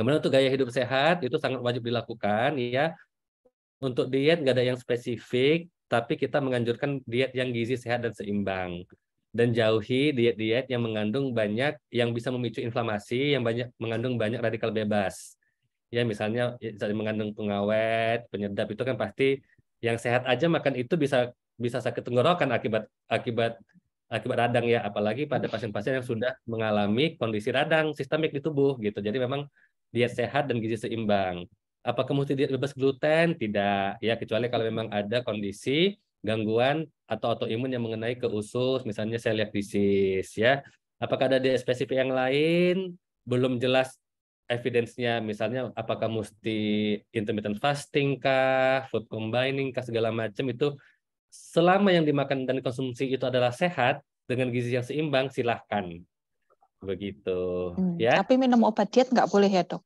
kemudian untuk gaya hidup sehat itu sangat wajib dilakukan ya untuk diet nggak ada yang spesifik tapi kita menganjurkan diet yang gizi sehat dan seimbang dan jauhi diet-diet yang mengandung banyak yang bisa memicu inflamasi yang banyak mengandung banyak radikal bebas ya misalnya ya, mengandung pengawet penyedap itu kan pasti yang sehat aja makan itu bisa bisa sakit tenggorokan akibat akibat akibat radang ya apalagi pada pasien-pasien yang sudah mengalami kondisi radang sistemik di tubuh gitu jadi memang diet sehat dan gizi seimbang apakah mesti diet bebas gluten tidak ya kecuali kalau memang ada kondisi gangguan atau autoimun yang mengenai ke usus, misalnya disease ya. Apakah ada di spesifik yang lain? Belum jelas evidence-nya misalnya apakah mesti intermittent fasting kah, food combining kah segala macam itu selama yang dimakan dan konsumsi itu adalah sehat dengan gizi yang seimbang silahkan begitu hmm, ya tapi minum obat diet nggak boleh ya dok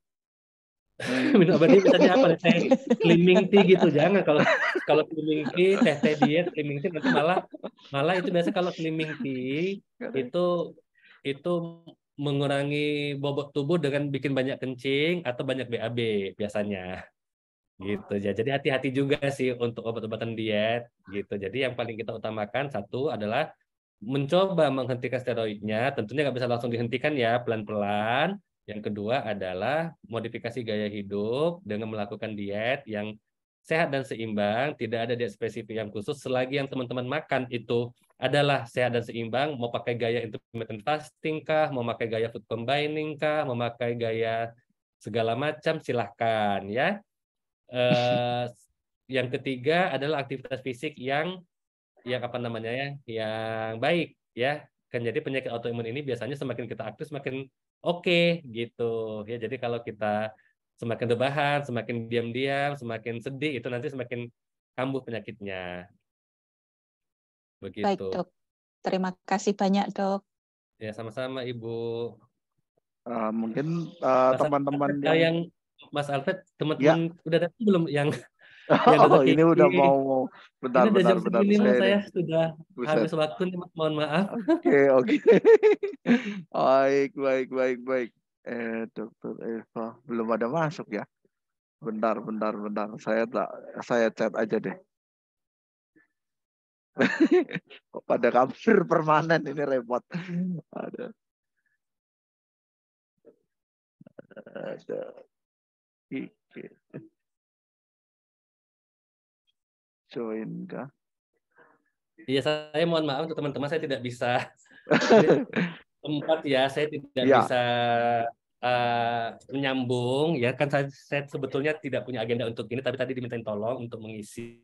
minum obat diet misalnya apa teh slimming tea gitu jangan kalau kalau slimming tea teh teh diet slimming tea nanti malah malah itu biasa kalau slimming tea itu itu mengurangi bobot tubuh dengan bikin banyak kencing atau banyak BAB biasanya gitu ya jadi hati-hati juga sih untuk obat-obatan diet gitu jadi yang paling kita utamakan satu adalah mencoba menghentikan steroidnya tentunya nggak bisa langsung dihentikan ya pelan-pelan yang kedua adalah modifikasi gaya hidup dengan melakukan diet yang sehat dan seimbang, tidak ada diet spesifik yang khusus selagi yang teman-teman makan itu adalah sehat dan seimbang, mau pakai gaya intermittent fasting kah, mau pakai gaya food combining kah, mau pakai gaya segala macam silahkan ya. Eh, yang ketiga adalah aktivitas fisik yang yang apa namanya ya, yang baik ya. Kan jadi penyakit autoimun ini biasanya semakin kita aktif semakin oke okay, gitu ya jadi kalau kita semakin rebahan semakin diam-diam semakin sedih itu nanti semakin kambuh penyakitnya begitu baik dok terima kasih banyak dok ya sama-sama ibu uh, mungkin ah, teman-teman uh, yang... yang Mas Alfred teman-teman ya. udah datang belum yang Ya, oh, ini udah mau, mau bentar, ini bentar, bentar. Ini saya, saya sudah Buset. habis waktu nih, mohon maaf. Oke, okay, oke. Okay. baik, baik, baik, baik. Eh, Dokter Eva belum ada masuk ya? Bentar, bentar, bentar. Saya tak, saya chat aja deh. Kok pada kabur permanen ini repot. Ada. Ada. Iki join kah? Iya, saya mohon maaf untuk teman-teman saya tidak bisa tempat ya, saya tidak ya. bisa uh, menyambung ya kan saya, saya sebetulnya tidak punya agenda untuk ini tapi tadi dimintain tolong untuk mengisi.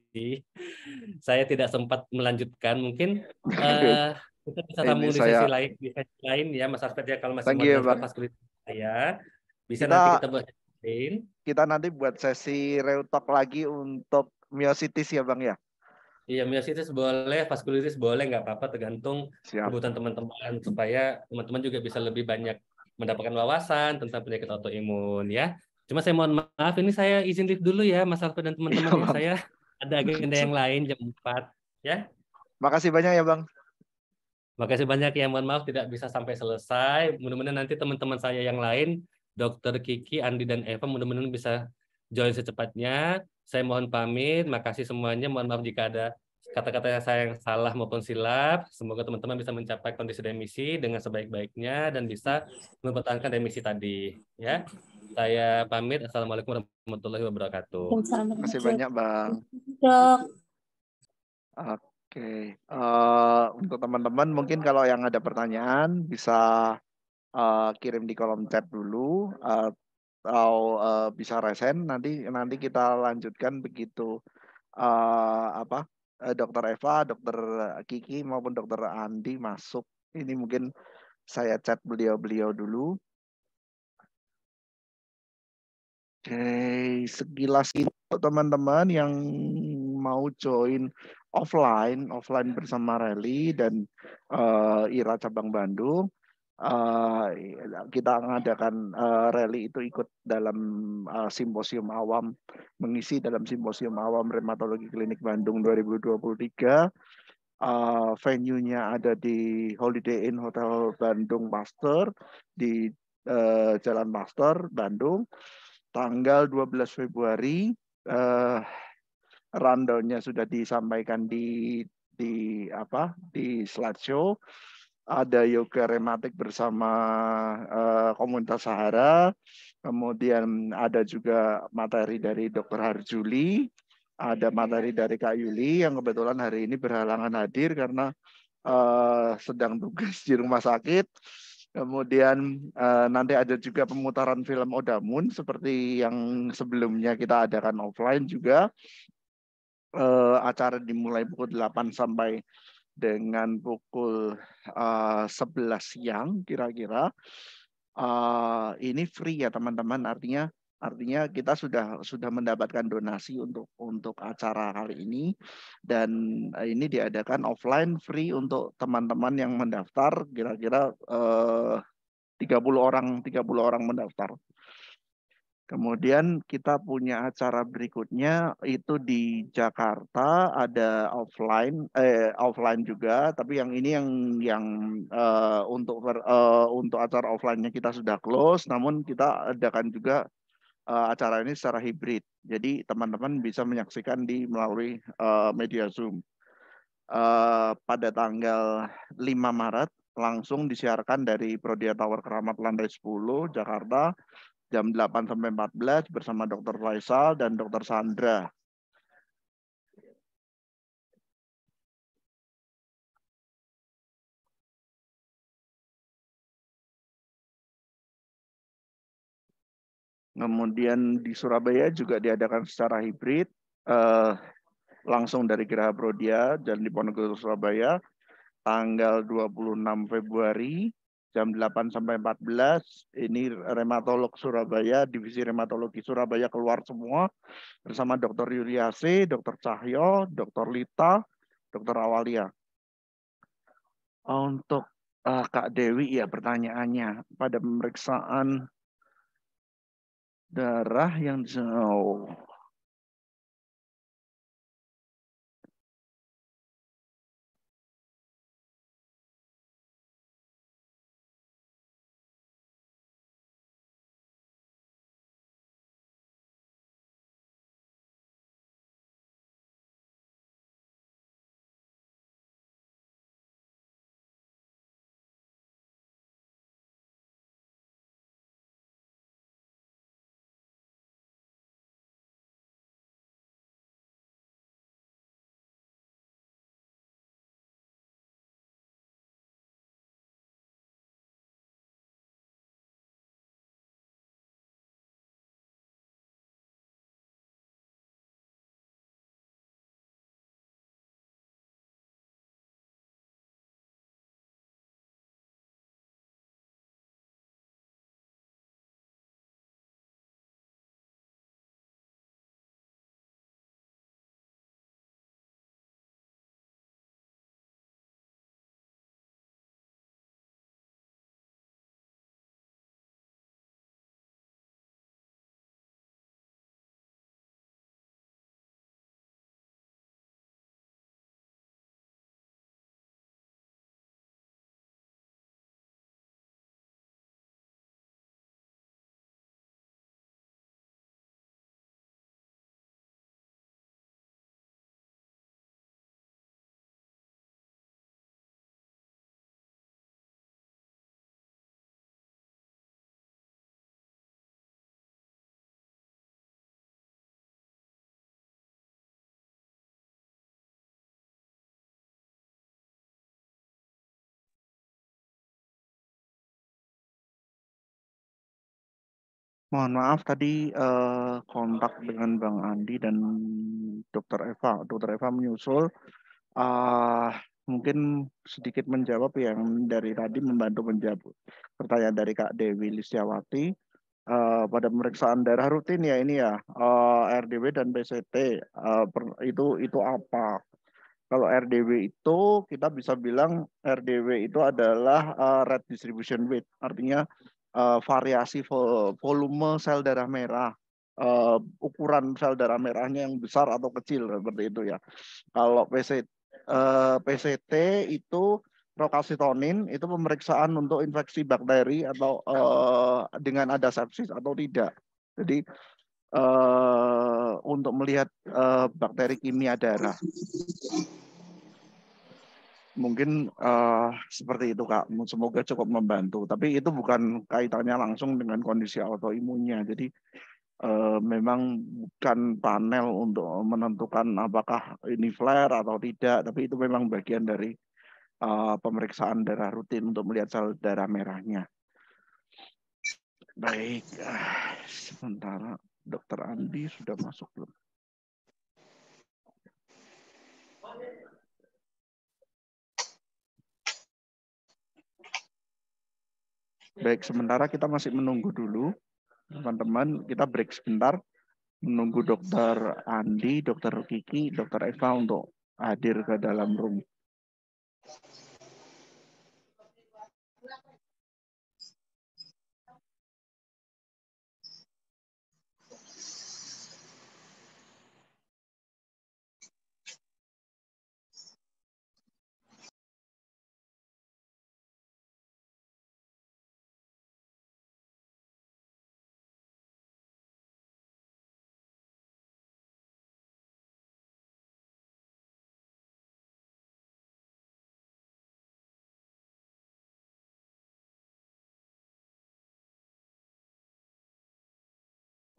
saya tidak sempat melanjutkan mungkin uh, kita bisa sambung di sesi lain di sesi lain ya Mas Aspet ya kalau masih Thank mau bahas saya bisa kita... nanti kita buat Kita nanti buat sesi reutok lagi untuk miositis ya Bang ya? Iya, miositis boleh, vaskulitis boleh, nggak apa-apa, tergantung Siap. kebutuhan teman-teman supaya teman-teman juga bisa lebih banyak mendapatkan wawasan tentang penyakit autoimun ya. Cuma saya mohon maaf, ini saya izin lift dulu ya, Mas Alfred dan iya, teman-teman ya, saya ada agenda yang lain jam 4 ya. Makasih banyak ya Bang. Makasih banyak ya, mohon maaf tidak bisa sampai selesai. Mudah-mudahan nanti teman-teman saya yang lain, Dokter Kiki, Andi dan Eva, mudah-mudahan bisa join secepatnya. Saya mohon pamit. Makasih semuanya. Mohon maaf jika ada kata-kata saya yang salah maupun silap. Semoga teman-teman bisa mencapai kondisi demisi dengan sebaik-baiknya dan bisa mempertahankan demisi tadi. Ya, saya pamit. Assalamualaikum warahmatullahi wabarakatuh. Terima kasih banyak, Bang. Oke, okay. uh, eh, untuk teman-teman mungkin kalau yang ada pertanyaan bisa uh, kirim di kolom chat dulu. Uh, atau uh, bisa resen nanti nanti kita lanjutkan begitu uh, apa eh, dokter Eva, dokter Kiki maupun dokter Andi masuk. Ini mungkin saya chat beliau-beliau dulu. Oke, sekilas itu teman-teman yang mau join offline, offline bersama Rally dan uh, Ira cabang Bandung uh, kita mengadakan uh, rally itu ikut dalam uh, simposium awam mengisi dalam simposium awam reumatologi klinik Bandung 2023 uh, venue-nya ada di Holiday Inn Hotel Bandung Master di uh, Jalan Master Bandung tanggal 12 Februari uh, rundown-nya sudah disampaikan di di apa di slideshow ada yoga rematik bersama uh, komunitas Sahara, kemudian ada juga materi dari Dr. Harjuli, ada materi dari Kak Yuli yang kebetulan hari ini berhalangan hadir karena uh, sedang tugas di rumah sakit. Kemudian uh, nanti ada juga pemutaran film Odamun seperti yang sebelumnya kita adakan offline juga. Uh, acara dimulai pukul 8 sampai dengan pukul uh, eh, 11 siang kira-kira uh, ini free ya teman-teman artinya artinya kita sudah sudah mendapatkan donasi untuk untuk acara kali ini dan eh, ini diadakan offline free untuk teman-teman yang mendaftar kira-kira uh, 30 orang 30 orang mendaftar Kemudian kita punya acara berikutnya itu di Jakarta ada offline eh offline juga tapi yang ini yang yang uh, untuk uh, untuk acara offline-nya kita sudah close namun kita adakan juga uh, acara ini secara hibrid. Jadi teman-teman bisa menyaksikan di melalui uh, media Zoom. Uh, pada tanggal 5 Maret langsung disiarkan dari Prodia Tower Keramat lantai 10 Jakarta jam 8 sampai 14 bersama Dr. Faisal dan Dr. Sandra. Kemudian di Surabaya juga diadakan secara hibrid eh, langsung dari Geraha Prodia dan di Ponegoro Surabaya tanggal 26 Februari jam 8 sampai 14 ini rematolog Surabaya divisi rematologi Surabaya keluar semua bersama Dr. Yuliase, Dr. Cahyo, Dr. Lita, Dr. Awalia. Untuk uh, Kak Dewi ya pertanyaannya pada pemeriksaan darah yang jauh. Oh. Mohon maaf tadi uh, kontak dengan Bang Andi dan Dokter Eva. Dokter Eva menyusul uh, mungkin sedikit menjawab yang dari tadi membantu menjawab pertanyaan dari Kak Dewi Listiawati. Uh, pada pemeriksaan darah rutin ya ini ya uh, eh, RDW dan PCT uh, per, itu itu apa? Kalau RDW itu kita bisa bilang RDW itu adalah uh, red distribution weight, artinya uh, variasi volume sel darah merah, uh, ukuran sel darah merahnya yang besar atau kecil seperti itu ya. Kalau PC, uh, eh, PCT itu prokalsitonin itu pemeriksaan untuk infeksi bakteri atau uh, dengan ada sepsis atau tidak. Jadi uh, untuk melihat uh, bakteri kimia darah mungkin uh, seperti itu kak semoga cukup membantu tapi itu bukan kaitannya langsung dengan kondisi autoimunnya jadi uh, memang bukan panel untuk menentukan apakah ini flare atau tidak tapi itu memang bagian dari uh, pemeriksaan darah rutin untuk melihat sel darah merahnya baik ah, sementara dokter Andi sudah masuk belum Baik, sementara kita masih menunggu dulu, teman-teman. Kita break sebentar, menunggu dokter Andi, dokter Kiki, dokter Eva untuk hadir ke dalam room.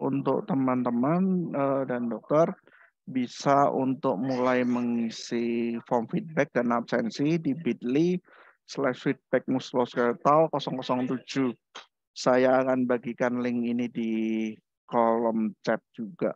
untuk teman-teman uh, dan dokter bisa untuk mulai mengisi form feedback dan absensi di bit.ly slash feedback muskuloskeletal 007. Saya akan bagikan link ini di kolom chat juga.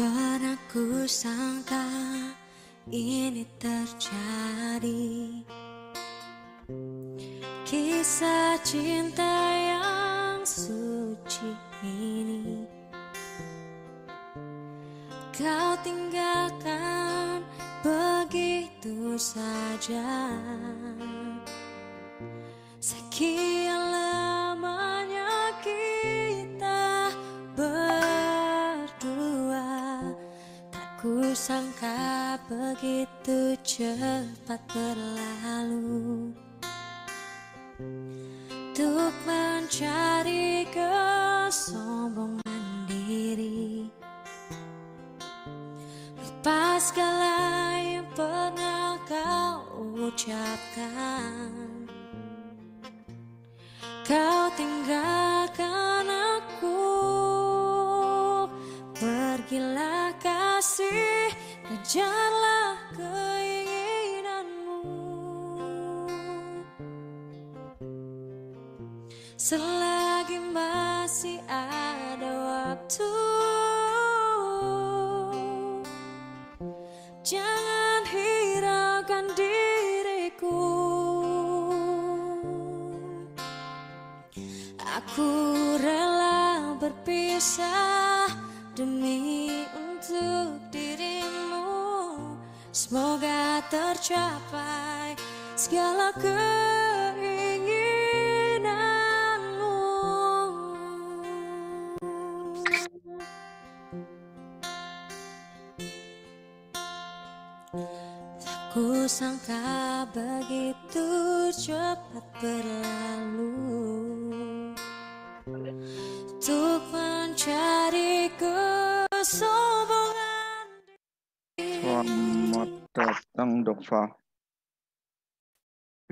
pernah ku sangka ini terjadi Kisah cinta yang suci ini Kau tinggalkan begitu saja Sekian sangka begitu cepat berlalu Untuk mencari kesombongan diri Lupa segala yang pernah kau ucapkan Kau tinggalkan aku Pergilah kasih kejarlah keinginanmu selagi masih ada waktu jangan hiraukan diriku aku rela berpisah demi untuk Semoga tercapai segala keinginanmu Tak kusangka begitu cepat berlalu Untuk mencari kesombongan Selamat datang Dokfa.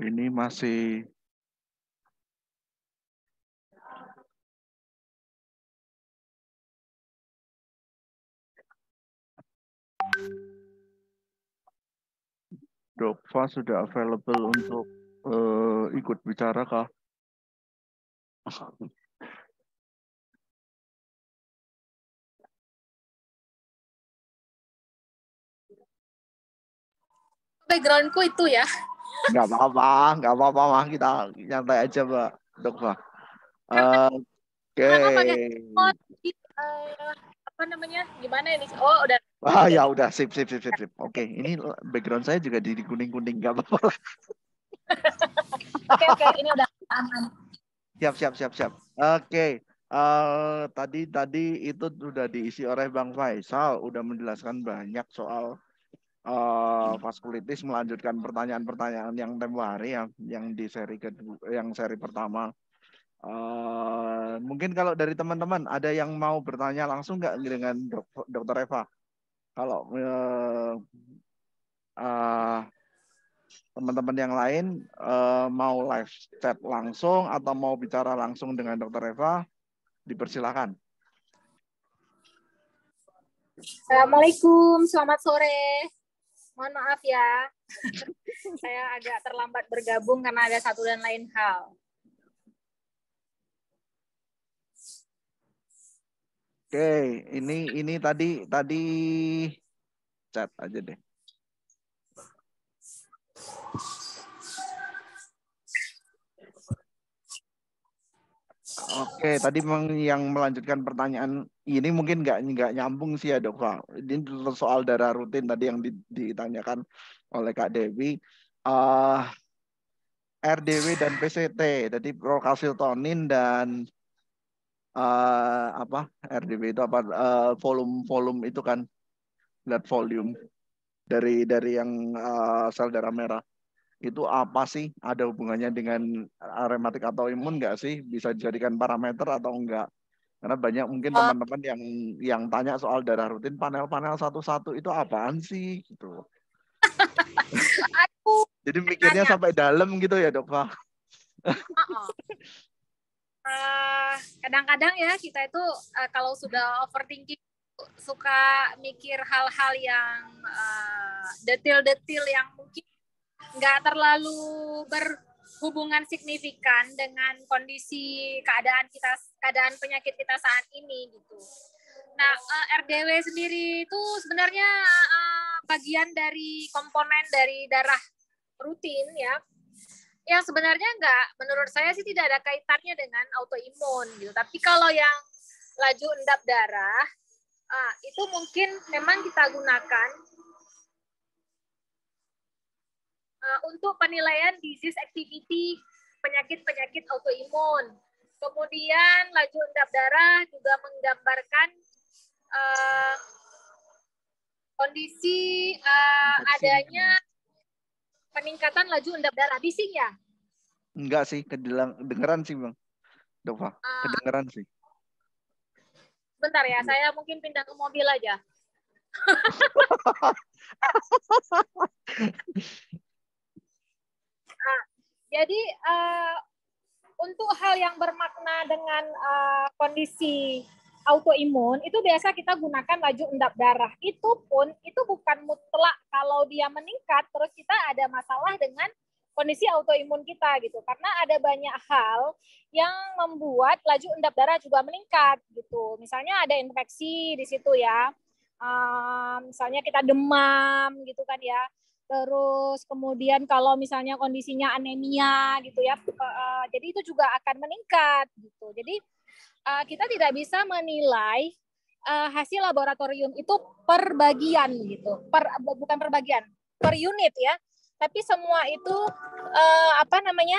Ini masih Dokfa sudah available untuk uh, ikut bicara kah? backgroundku itu ya. Nggak apa-apa, nggak apa-apa mah kita nyantai aja mbak, dok eh, Oke. Gitu, eh, apa namanya? Gimana ini? Oh udah. Wah ya udah sip sip sip sip. sip. Oke, okay. ini background saya juga di kuning kuning gak apa-apa. Oke oke, ini udah aman. Siap siap siap siap. Oke. Okay. Uh, eh, tadi tadi itu sudah diisi oleh Bang Faisal, sudah menjelaskan banyak soal uh, melanjutkan pertanyaan-pertanyaan yang tempo hari yang yang di seri kedua yang seri pertama uh, mungkin kalau dari teman-teman ada yang mau bertanya langsung nggak dengan dok dokter Eva kalau uh, uh, teman-teman yang lain uh, mau live chat langsung atau mau bicara langsung dengan dokter Eva dipersilakan Assalamualaikum, selamat sore mohon maaf ya. Saya agak terlambat bergabung karena ada satu dan lain hal. Oke, ini ini tadi tadi chat aja deh. Oke, tadi yang melanjutkan pertanyaan ini mungkin nggak nggak nyambung sih ya dok. Ini soal darah rutin tadi yang ditanyakan oleh Kak Dewi. Uh, ah, RDW dan PCT, jadi prokasiltonin dan uh, apa RDW itu apa uh, volume volume itu kan blood volume dari dari yang uh, sel darah merah itu apa sih? Ada hubungannya dengan aromatik atau imun nggak sih? Bisa dijadikan parameter atau enggak? Karena banyak mungkin teman-teman yang yang tanya soal darah rutin panel-panel satu-satu itu apaan sih gitu. Aku Jadi mikirnya tanya. sampai dalam gitu ya, Dok, eh, kadang-kadang ya kita itu eh, kalau sudah overthinking suka mikir hal-hal yang eh, detail-detail yang mungkin nggak terlalu berhubungan signifikan dengan kondisi keadaan kita keadaan penyakit kita saat ini gitu. Nah, eh, RDW sendiri itu sebenarnya eh, bagian dari komponen dari darah rutin ya. Yang sebenarnya enggak menurut saya sih tidak ada kaitannya dengan autoimun gitu. Tapi kalau yang laju endap darah ah, itu mungkin memang kita gunakan Eh, untuk penilaian disease activity penyakit-penyakit autoimun. Kemudian laju endap darah juga menggambarkan uh, kondisi uh, adanya peningkatan laju endap darah. Bising ya? Enggak sih, kedengeran sih Bang. Dova, uh, kedengeran sih. Bentar ya, saya mungkin pindah ke mobil aja. Jadi uh, untuk hal yang bermakna dengan uh, kondisi autoimun itu biasa kita gunakan laju endap darah. Itu pun itu bukan mutlak kalau dia meningkat terus kita ada masalah dengan kondisi autoimun kita gitu. Karena ada banyak hal yang membuat laju endap darah juga meningkat gitu. Misalnya ada infeksi di situ ya. Um, misalnya kita demam gitu kan ya terus kemudian kalau misalnya kondisinya anemia gitu ya eh, jadi itu juga akan meningkat gitu jadi eh, kita tidak bisa menilai eh, hasil laboratorium itu per bagian gitu per bukan per bagian per unit ya tapi semua itu apa namanya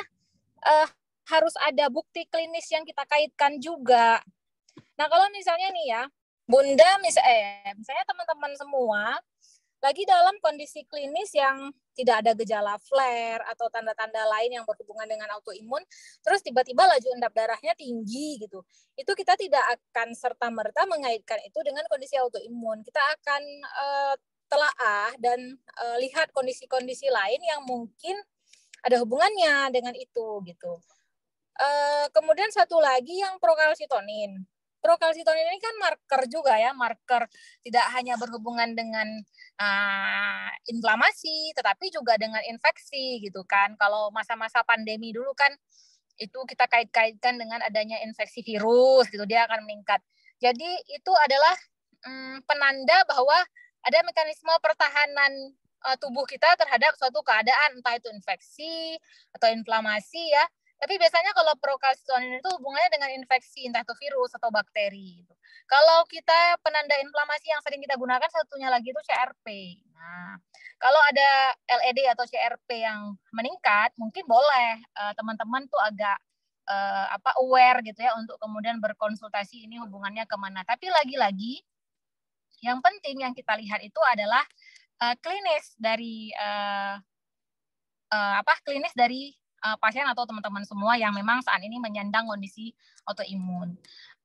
harus ada bukti klinis yang kita kaitkan juga nah kalau misalnya nih ya bunda misalnya teman-teman semua lagi dalam kondisi klinis yang tidak ada gejala flare atau tanda-tanda lain yang berhubungan dengan autoimun, terus tiba-tiba laju endap darahnya tinggi gitu. Itu kita tidak akan serta-merta mengaitkan itu dengan kondisi autoimun. Kita akan uh, telaah dan uh, lihat kondisi-kondisi lain yang mungkin ada hubungannya dengan itu gitu. Uh, kemudian satu lagi yang prokalsitonin prokalsiton ini kan marker juga ya, marker tidak hanya berhubungan dengan uh, inflamasi, tetapi juga dengan infeksi gitu kan. Kalau masa-masa pandemi dulu kan itu kita kait-kaitkan dengan adanya infeksi virus gitu, dia akan meningkat. Jadi itu adalah um, penanda bahwa ada mekanisme pertahanan uh, tubuh kita terhadap suatu keadaan entah itu infeksi atau inflamasi ya tapi biasanya kalau prokalsitonin itu hubungannya dengan infeksi, entah itu virus atau bakteri. Gitu. Kalau kita penanda inflamasi yang sering kita gunakan satunya lagi itu CRP. Nah, kalau ada LED atau CRP yang meningkat, mungkin boleh eh, teman-teman uh, tuh agak uh, apa aware gitu ya untuk kemudian berkonsultasi ini hubungannya kemana. Tapi lagi-lagi yang penting yang kita lihat itu adalah uh, klinis dari uh, uh, apa klinis dari uh, pasien atau teman-teman semua yang memang saat ini menyandang kondisi autoimun.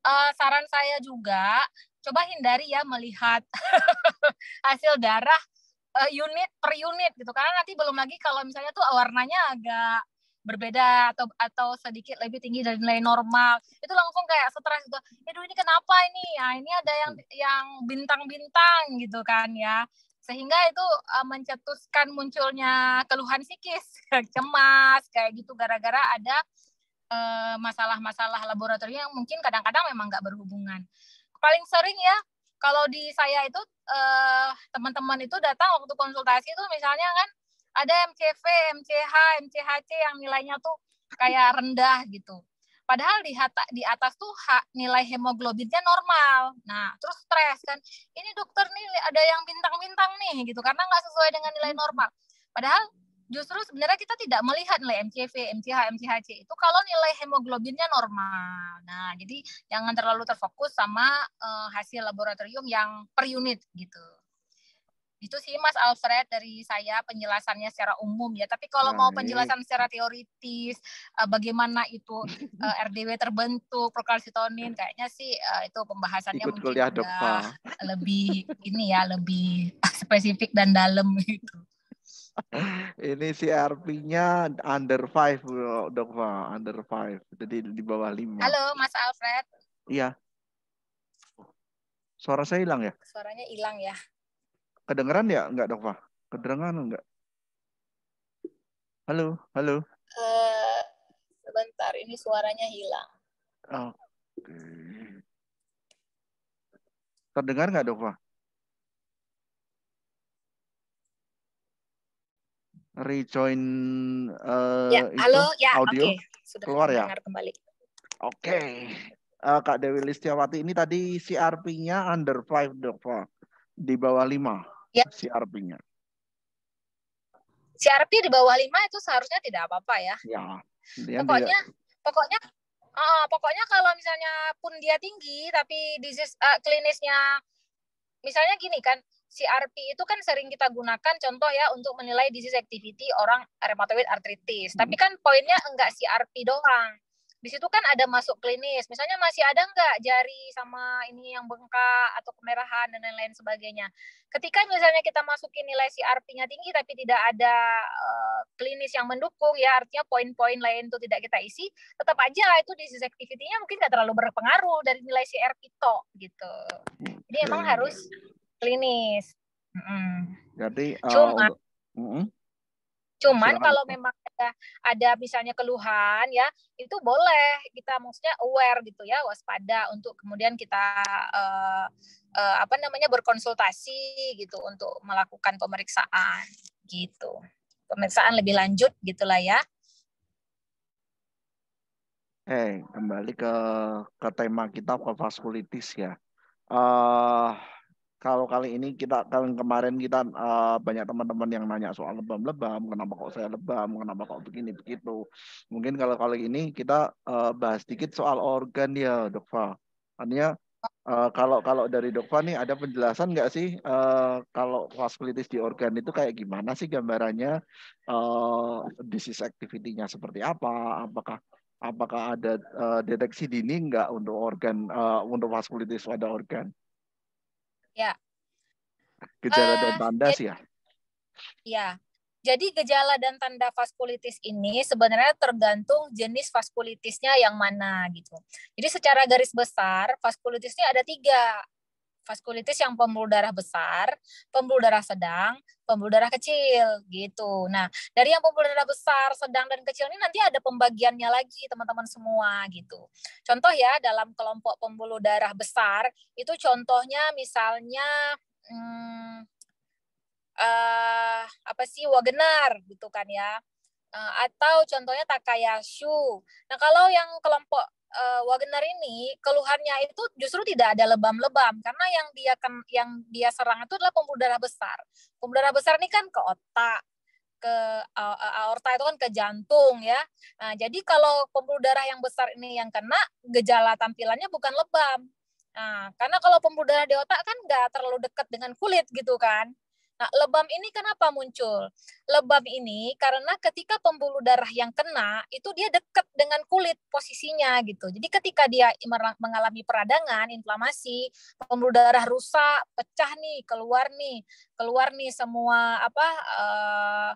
Uh, saran saya juga coba hindari ya melihat hasil darah uh, unit per unit gitu karena nanti belum lagi kalau misalnya tuh warnanya agak berbeda atau atau sedikit lebih tinggi dari nilai normal itu langsung kayak stres gitu aduh ini kenapa ini ya ini ada yang yang bintang-bintang gitu kan ya sehingga itu uh, mencetuskan munculnya keluhan psikis, cemas kayak gitu gara-gara ada masalah eh, masalah-masalah laboratorium yang mungkin kadang-kadang memang nggak berhubungan. Paling sering ya kalau di saya itu uh, teman-teman itu datang waktu konsultasi itu misalnya kan ada MCV, MCH, MCHC yang nilainya tuh kayak rendah gitu. Padahal di, hata, di atas tuh hak nilai hemoglobinnya normal. Nah, terus stres kan. Ini dokter nih ada yang bintang-bintang nih gitu karena nggak sesuai dengan nilai hmm. normal. Padahal justru sebenarnya kita tidak melihat nilai MCV, MCH, MCHC itu kalau nilai hemoglobinnya normal. Nah, jadi jangan terlalu terfokus sama uh, hasil laboratorium yang per unit gitu. Itu sih Mas Alfred dari saya penjelasannya secara umum ya. Tapi kalau Baik. mau penjelasan secara teoritis uh, bagaimana itu uh, eh, RDW terbentuk, prokalsitonin kayaknya sih uh, itu pembahasannya Ikut mungkin kuliah udah lebih ini ya, lebih spesifik dan dalam gitu. Ini CRP-nya under five, Dok, under five, Jadi di bawah lima. Halo, Mas Alfred. Iya. Suara saya hilang ya? Suaranya hilang ya. Kedengeran ya enggak dok, Pak? Kedengeran enggak? Halo, halo. Uh, sebentar, ini suaranya hilang. Oh. Okay. Terdengar nggak dok, Pak? Rejoin uh, ya, itu, ya, audio okay. Sudah keluar ya. Kembali. Oke. Okay. Uh, eh, Kak Dewi Listiawati ini tadi CRP-nya under 5 dok, Pak. Di bawah lima ya. CRP-nya. CRP di bawah 5 itu seharusnya tidak apa-apa ya. Ya. Pokoknya dia... pokoknya uh, pokoknya kalau misalnya pun dia tinggi tapi disease uh, klinisnya misalnya gini kan CRP itu kan sering kita gunakan contoh ya untuk menilai disease activity orang rheumatoid arthritis. Hmm. Tapi kan poinnya enggak CRP doang di situ kan ada masuk klinis misalnya masih ada nggak jari sama ini yang bengkak atau kemerahan dan lain-lain sebagainya ketika misalnya kita masukin nilai CRP-nya tinggi tapi tidak ada uh, klinis yang mendukung ya artinya poin-poin lain itu tidak kita isi tetap aja itu disease activity-nya mungkin nggak terlalu berpengaruh dari nilai CRP to gitu jadi emang harus klinis mm. jadi uh, Cuma, uh, uh, Cuman kalau memang ada, ada misalnya keluhan ya, itu boleh kita maksudnya aware gitu ya, waspada untuk kemudian kita uh, uh, apa namanya berkonsultasi gitu untuk melakukan pemeriksaan gitu. Pemeriksaan lebih lanjut gitulah ya. Eh, kembali ke ke tema kita ke vaskulitis ya. Uh, kalau kali ini kita kalau kemarin kita uh, banyak teman-teman yang nanya soal lebam-lebam, kenapa kok saya lebam, kenapa kok begini begitu. Mungkin kalau kali ini kita uh, bahas sedikit soal organ ya, Dok Fa. Artinya uh, kalau kalau dari Dok Fa nih ada penjelasan nggak sih uh, kalau vaskulitis di organ itu kayak gimana sih gambarannya uh, disease activity-nya seperti apa? Apakah apakah ada uh, deteksi dini nggak untuk organ uh, untuk vaskulitis pada organ? Ya. Gejala uh, dan tanda sih ya. Ya. Jadi gejala dan tanda vaskulitis ini sebenarnya tergantung jenis vaskulitisnya yang mana gitu. Jadi secara garis besar vaskulitisnya ada tiga vaskulitis yang pembuluh darah besar, pembuluh darah sedang, pembuluh darah kecil gitu. Nah, dari yang pembuluh darah besar, sedang dan kecil ini nanti ada pembagiannya lagi teman-teman semua gitu. Contoh ya dalam kelompok pembuluh darah besar itu contohnya misalnya hmm, uh, apa sih Wagner gitu kan ya. Eh, atau contohnya Takayasu. Nah, kalau yang kelompok uh, Wagner ini keluhannya itu justru tidak ada lebam-lebam karena yang dia kan yang dia serang itu adalah pembuluh darah besar. Pembuluh darah besar ini kan ke otak, ke uh, aorta itu kan ke jantung ya. Nah, jadi kalau pembuluh darah yang besar ini yang kena, gejala tampilannya bukan lebam. Nah, karena kalau pembuluh darah di otak kan nggak terlalu dekat dengan kulit gitu kan. Nah, lebam ini kenapa muncul? Lebam ini karena ketika pembuluh darah yang kena itu dia dekat dengan kulit posisinya gitu. Jadi ketika dia mengalami peradangan, inflamasi, pembuluh darah rusak, pecah nih, keluar nih, keluar nih semua apa uh,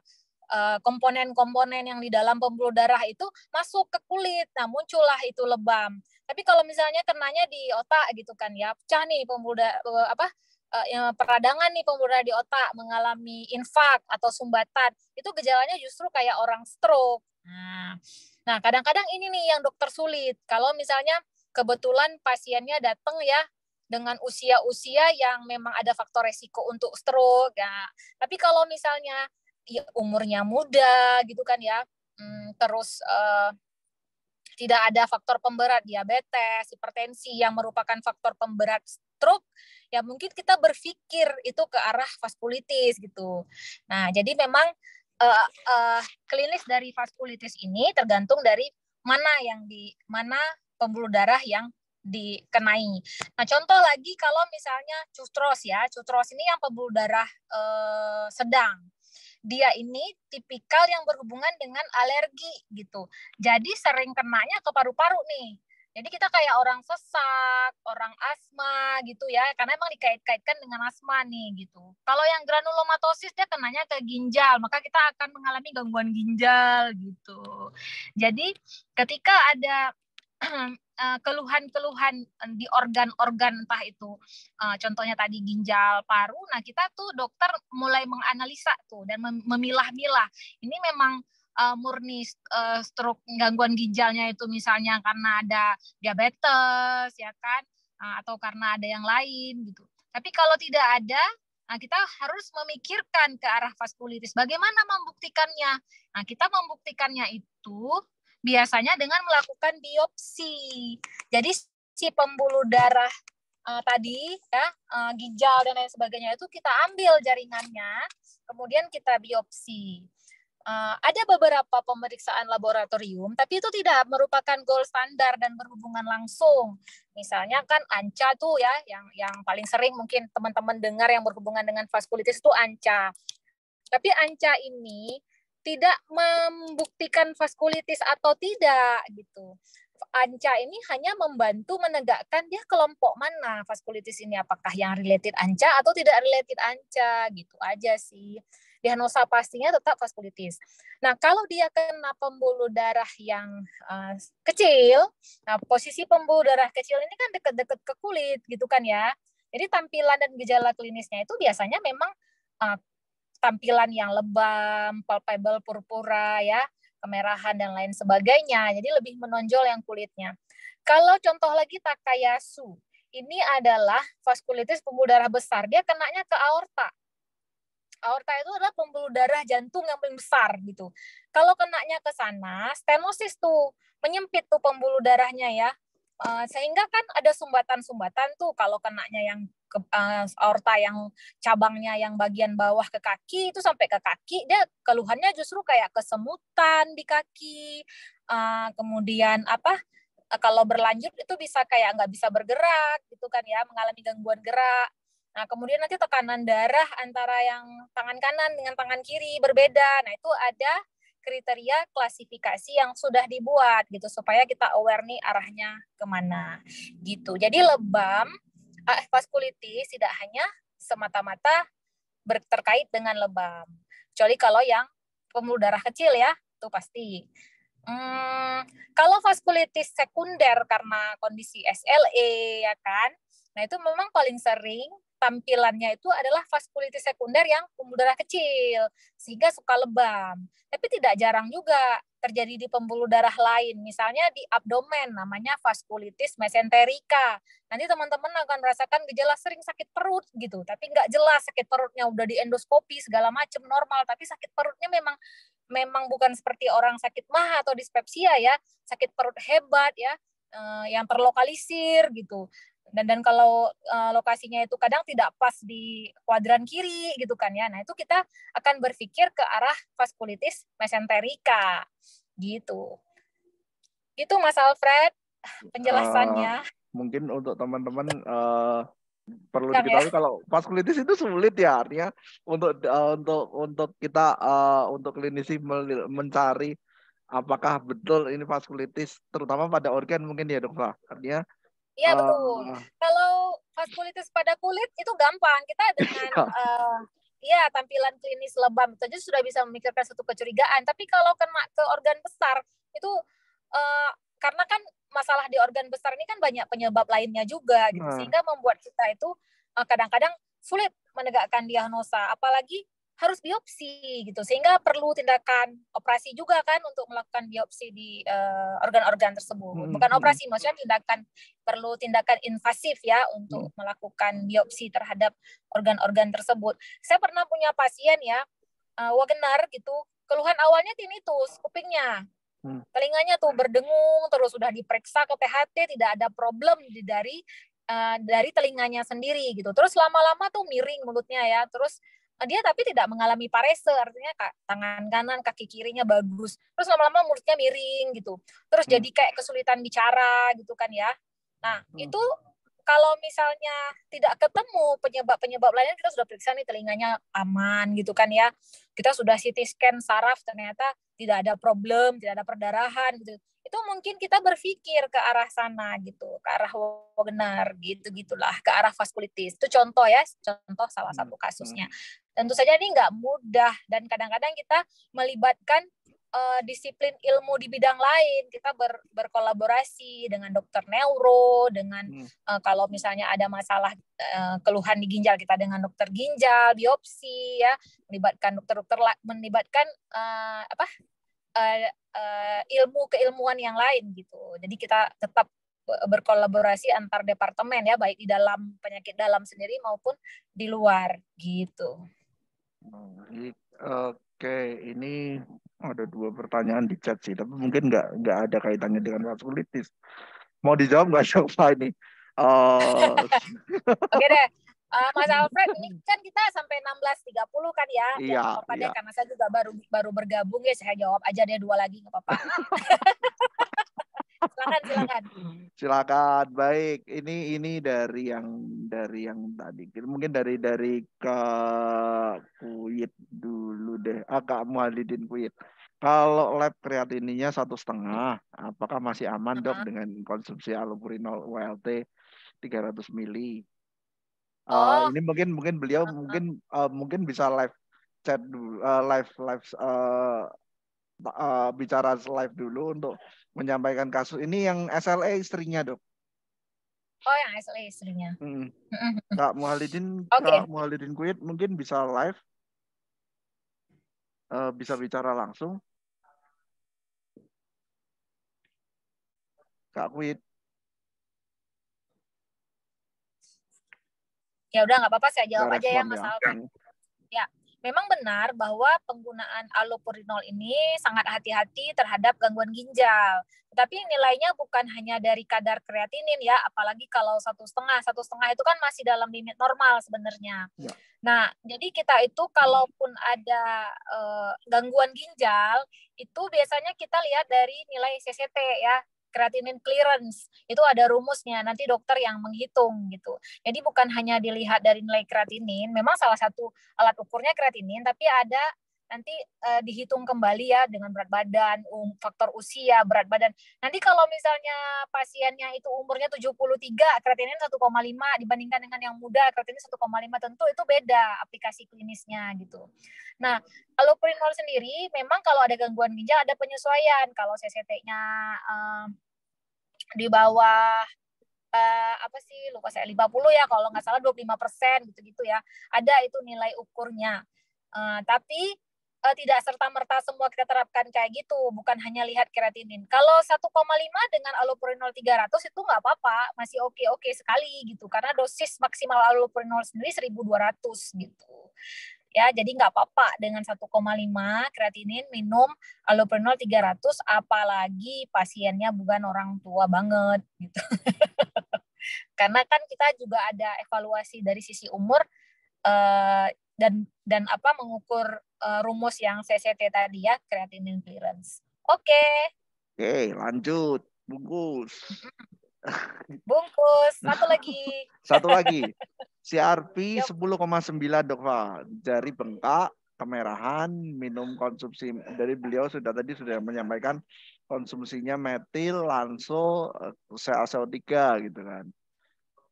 komponen-komponen yang di dalam pembuluh darah itu masuk ke kulit. Nah, muncullah itu lebam. Tapi kalau misalnya kenanya di otak gitu kan ya, pecah nih pembuluh darah, apa Eh, yang peradangan nih pembuluh di otak, mengalami infak atau sumbatan, itu gejalanya justru kayak orang stroke. Nah, nah, kadang-kadang ini nih yang dokter sulit. Kalau misalnya kebetulan pasiennya datang ya dengan usia-usia yang memang ada faktor resiko untuk stroke. Ya. Tapi kalau misalnya ya, umurnya muda gitu kan ya, hmm, terus uh, tidak ada faktor pemberat diabetes, hipertensi yang merupakan faktor pemberat truk ya mungkin kita berpikir itu ke arah vaskulitis gitu. Nah, jadi memang uh, uh, klinis dari vaskulitis ini tergantung dari mana yang di mana pembuluh darah yang dikenai. Nah, contoh lagi kalau misalnya cutros ya, cutros ini yang pembuluh darah eh, sedang. Dia ini tipikal yang berhubungan dengan alergi gitu. Jadi sering kenanya ke paru-paru nih. Jadi kita kayak orang sesak, orang asma gitu ya, karena emang dikait-kaitkan dengan asma nih gitu. Kalau yang granulomatosis dia kenanya ke ginjal, maka kita akan mengalami gangguan ginjal gitu. Jadi ketika ada eh, keluhan-keluhan di organ-organ entah itu eh, contohnya tadi ginjal, paru. Nah, kita tuh dokter mulai menganalisa tuh dan memilah-milah. Ini memang uh, murni uh, stroke gangguan ginjalnya itu misalnya karena ada diabetes ya kan uh, atau karena ada yang lain gitu. Tapi kalau tidak ada Nah, kita harus memikirkan ke arah vaskulitis. Bagaimana membuktikannya? Nah, kita membuktikannya itu biasanya dengan melakukan biopsi. Jadi si pembuluh darah uh, tadi ya uh, ginjal dan lain sebagainya itu kita ambil jaringannya, kemudian kita biopsi. Eh, ada beberapa pemeriksaan laboratorium, tapi itu tidak merupakan goal standar dan berhubungan langsung. Misalnya kan ANCA tuh ya, yang yang paling sering mungkin teman-teman dengar yang berhubungan dengan vaskulitis itu ANCA. Tapi ANCA ini tidak membuktikan vaskulitis atau tidak gitu. ANCA ini hanya membantu menegakkan dia kelompok mana vaskulitis ini apakah yang related ANCA atau tidak related ANCA gitu aja sih diagnosa pastinya tetap vaskulitis. Nah, kalau dia kena pembuluh darah yang uh, kecil, nah posisi pembuluh darah kecil ini kan dekat-dekat ke kulit gitu kan ya. Jadi tampilan dan gejala klinisnya itu biasanya memang uh, tampilan yang lebam, palpable purpura ya, kemerahan dan lain sebagainya. Jadi lebih menonjol yang kulitnya. Kalau contoh lagi takayasu, ini adalah vaskulitis pembuluh darah besar. Dia kenanya ke aorta. Aorta itu adalah pembuluh darah jantung yang paling besar gitu. Kalau kenaknya ke sana, stenosis tuh menyempit tuh pembuluh darahnya ya. Uh, sehingga kan ada sumbatan-sumbatan tuh kalau nya yang ke, uh, aorta yang cabangnya yang bagian bawah ke kaki itu sampai ke kaki dia keluhannya justru kayak kesemutan di kaki uh, kemudian apa kalau berlanjut itu bisa kayak nggak bisa bergerak gitu kan ya mengalami gangguan gerak Nah, kemudian nanti tekanan darah antara yang tangan kanan dengan tangan kiri berbeda. Nah, itu ada kriteria klasifikasi yang sudah dibuat gitu supaya kita aware nih arahnya kemana gitu. Jadi lebam AF eh, vaskulitis tidak hanya semata-mata terkait dengan lebam. Kecuali kalau yang pembuluh darah kecil ya, itu pasti. Hmm, kalau vaskulitis sekunder karena kondisi SLE ya kan, nah itu memang paling sering tampilannya itu adalah vaskulitis sekunder yang pembuluh darah kecil sehingga suka lebam. Tapi tidak jarang juga terjadi di pembuluh darah lain, misalnya di abdomen namanya vaskulitis mesenterika. Nanti teman-teman akan merasakan gejala sering sakit perut gitu, tapi nggak jelas sakit perutnya udah di endoskopi segala macam normal, tapi sakit perutnya memang memang bukan seperti orang sakit mah atau dispepsia ya, sakit perut hebat ya, eh, yang terlokalisir gitu dan dan kalau uh, lokasinya itu kadang tidak pas di kuadran kiri gitu kan ya nah itu kita akan berpikir ke arah vaskulitis mesenterika gitu itu mas Alfred penjelasannya uh, mungkin untuk teman-teman eh, perlu ya. diketahui ya? kalau vaskulitis itu sulit ya artinya untuk uh, untuk untuk kita uh, untuk klinisi mencari apakah betul ini vaskulitis terutama pada organ mungkin ya dokter artinya Iya betul. Uh, Kalau vaskulitis pada kulit itu gampang. Kita dengan uh, tampilan klinis lebam saja sudah bisa memikirkan satu kecurigaan. Tapi kalau kena ke organ besar itu uh, karena kan masalah di organ besar ini kan banyak penyebab lainnya juga gitu. Ah. Sehingga membuat kita itu eh, kadang-kadang uh, kadang -kadang sulit menegakkan diagnosa. Apalagi harus biopsi gitu sehingga perlu tindakan operasi juga kan untuk melakukan biopsi di eh, organ-organ uh, tersebut hmm. bukan hmm, operasi hmm. maksudnya tindakan perlu tindakan invasif ya untuk hmm. melakukan biopsi terhadap organ-organ tersebut saya pernah punya pasien ya uh, eh, wagenar gitu keluhan awalnya tinnitus kupingnya hmm. telinganya tuh berdengung terus sudah diperiksa ke PHT tidak ada problem dari uh, dari telinganya sendiri gitu terus lama-lama tuh miring mulutnya ya terus Eh, dia tapi tidak mengalami parese artinya kak, tangan kanan kaki kirinya bagus terus lama-lama mulutnya miring gitu terus hmm. jadi kayak kesulitan bicara gitu kan ya nah hmm. itu kalau misalnya tidak ketemu penyebab-penyebab lainnya kita sudah periksa nih telinganya aman gitu kan ya. Kita sudah CT scan saraf ternyata tidak ada problem, tidak ada perdarahan gitu. Itu mungkin kita berpikir ke arah sana gitu, ke arah Wegener gitu gitulah, ke arah vaskulitis. Itu contoh ya, contoh salah hmm. satu kasusnya. Hmm. Tentu saja ini nggak mudah dan kadang-kadang kita melibatkan uh, disiplin ilmu di bidang lain. Kita ber, berkolaborasi dengan dokter neuro, dengan hmm. uh, kalau misalnya ada masalah uh, keluhan di ginjal kita dengan dokter ginjal, biopsi ya, melibatkan dokter-dokter melibatkan uh, apa? Uh, uh, ilmu keilmuan yang lain gitu. Jadi kita tetap berkolaborasi antar departemen ya, baik di dalam penyakit dalam sendiri maupun di luar gitu. Oke, ini ada dua pertanyaan di chat sih, tapi mungkin nggak nggak ada kaitannya dengan vaskulitis. Mau dijawab nggak coba ini? Uh... Oke deh, uh, Mas Alfred, ini kan kita sampai 16.30 kan ya? Iya. kan apa iya. deh, karena saya juga baru baru bergabung ya, saya jawab aja deh dua lagi nggak apa-apa. silakan silakan silakan baik ini ini dari yang dari yang tadi mungkin dari dari ke kuit dulu deh ah, kak muhalidin kuit kalau lab kreatininya satu setengah apakah masih aman dok uh -huh. dengan konsumsi wlt WLT 300 mili Uh, ini mungkin mungkin beliau uh -huh. mungkin uh, mungkin bisa live chat dulu uh, ah, live live uh, bicara live dulu untuk menyampaikan kasus ini yang SLA istrinya dok. Oh yang SLA istrinya. Hmm. Kak Muhalidin, okay. Kak Muhalidin Kuit mungkin bisa live, uh, bisa bicara langsung. Kak Kuit. Ya udah nggak apa-apa saya jawab aja ya Mas ya. Alvin. ya memang benar bahwa penggunaan allopurinol ini sangat hati-hati terhadap gangguan ginjal. Tetapi nilainya bukan hanya dari kadar kreatinin ya, apalagi kalau satu setengah, satu setengah itu kan masih dalam limit normal sebenarnya. Ya. Nah, jadi kita itu kalaupun ada eh, gangguan ginjal itu biasanya kita lihat dari nilai CCT ya, kreatinin clearance itu ada rumusnya nanti dokter yang menghitung gitu jadi bukan hanya dilihat dari nilai kreatinin memang salah satu alat ukurnya kreatinin tapi ada nanti uh, dihitung kembali ya dengan berat badan, um, faktor usia, berat badan. Nanti kalau misalnya pasiennya itu umurnya 73, kreatinin 1,5 dibandingkan dengan yang muda kreatinin 1,5 tentu itu beda aplikasi klinisnya gitu. Nah, kalau Prinol sendiri memang kalau ada gangguan ginjal ada penyesuaian kalau CCT-nya um, eh, di bawah uh, apa sih lupa saya 50 ya kalau nggak salah 25% gitu-gitu ya. Ada itu nilai ukurnya. Uh, tapi uh, tidak serta-merta semua kita terapkan kayak gitu, bukan hanya lihat keratinin. Kalau 1,5 dengan allopurinol 300 itu nggak apa-apa, masih oke-oke -okay sekali gitu, karena dosis maksimal allopurinol sendiri 1200 gitu. Ya, jadi nggak apa-apa dengan 1,5 kreatinin minum allopurinol 300 apalagi pasiennya bukan orang tua banget gitu. karena kan kita juga ada evaluasi dari sisi umur uh, dan dan apa mengukur uh, rumus yang CCT tadi ya, creatinine clearance. Oke. Okay. Oke, okay, lanjut. Bungkus. Bungkus, satu lagi. satu lagi. CRP 10,9 dokter dari bengkak kemerahan minum konsumsi dari beliau sudah tadi sudah menyampaikan konsumsinya metil, lanso, se 3 gitu kan.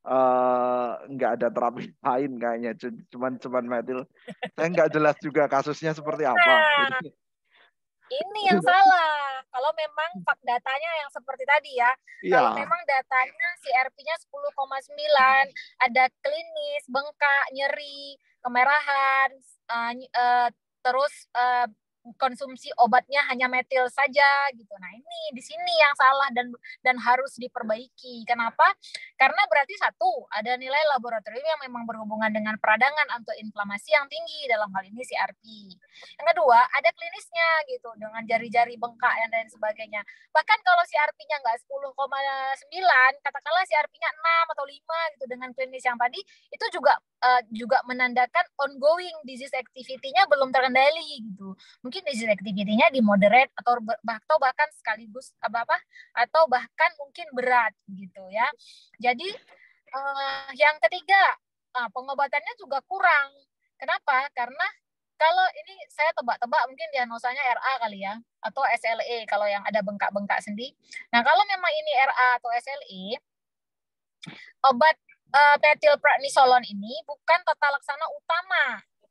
Eh, nggak uh, ada terapi lain kayaknya cuman cuman metil saya nggak jelas juga kasusnya seperti apa nah, ini yang salah kalau memang fak datanya yang seperti tadi ya iya. kalau memang datanya CRP-nya 10,9 ada klinis bengkak nyeri kemerahan uh, uh, terus uh, konsumsi obatnya hanya metil saja gitu. Nah, ini di sini yang salah dan dan harus diperbaiki. Kenapa? Karena berarti satu, ada nilai laboratorium yang memang berhubungan dengan peradangan atau inflamasi yang tinggi dalam hal ini CRP. Yang kedua, ada klinisnya gitu dengan jari-jari bengkak dan lain sebagainya. Bahkan kalau CRP-nya nggak 10,9, katakanlah CRP-nya 6 atau 5 gitu dengan klinis yang tadi, itu juga uh, juga menandakan ongoing disease activity-nya belum terkendali gitu. Mungkin disease activity-nya dimoderate atau atau bahkan sekaligus apa apa atau bahkan mungkin berat gitu ya. Jadi uh, yang ketiga uh, pengobatannya juga kurang. Kenapa? Karena kalau ini saya tebak-tebak mungkin diagnosanya RA kali ya atau SLE kalau yang ada bengkak-bengkak sendi. Nah kalau memang ini RA atau SLE obat uh, eh, metilprednisolon ini bukan tata laksana utama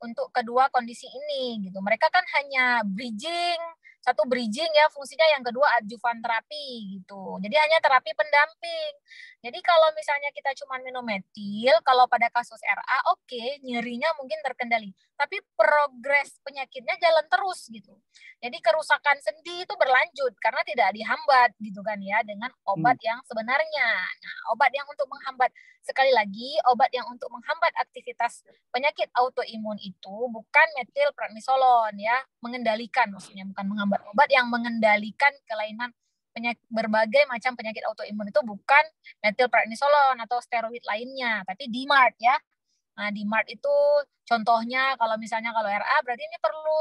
untuk kedua kondisi ini gitu. Mereka kan hanya bridging, satu bridging ya fungsinya yang kedua adjuvan terapi gitu. Jadi hanya terapi pendamping. Jadi kalau misalnya kita cuma minum metil, kalau pada kasus RA oke, okay, nyerinya mungkin terkendali tapi progres penyakitnya jalan terus gitu. Jadi kerusakan sendi itu berlanjut karena tidak dihambat gitu kan ya dengan obat hmm. yang sebenarnya. Nah, obat yang untuk menghambat sekali lagi obat yang untuk menghambat aktivitas penyakit autoimun itu bukan metilprednisolon ya, mengendalikan maksudnya bukan menghambat. Obat yang mengendalikan kelainan penyakit berbagai macam penyakit autoimun itu bukan metilprednisolon atau steroid lainnya, tapi DMARD ya, Nah, di Mart itu contohnya kalau misalnya kalau RA berarti ini perlu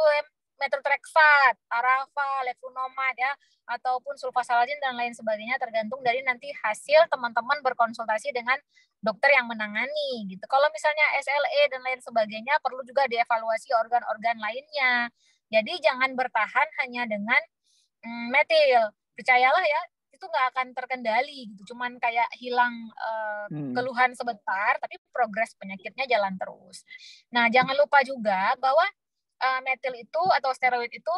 metotrexat, arafa, levunomat ya, ataupun sulfasalazin dan lain sebagainya tergantung dari nanti hasil teman-teman berkonsultasi dengan dokter yang menangani gitu. Kalau misalnya SLE dan lain sebagainya perlu juga dievaluasi organ-organ lainnya. Jadi jangan bertahan hanya dengan mm, metil. Percayalah ya, itu nggak akan terkendali gitu cuman kayak hilang uh, keluhan sebentar tapi progres penyakitnya jalan terus nah jangan lupa juga bahwa uh, metil itu atau steroid itu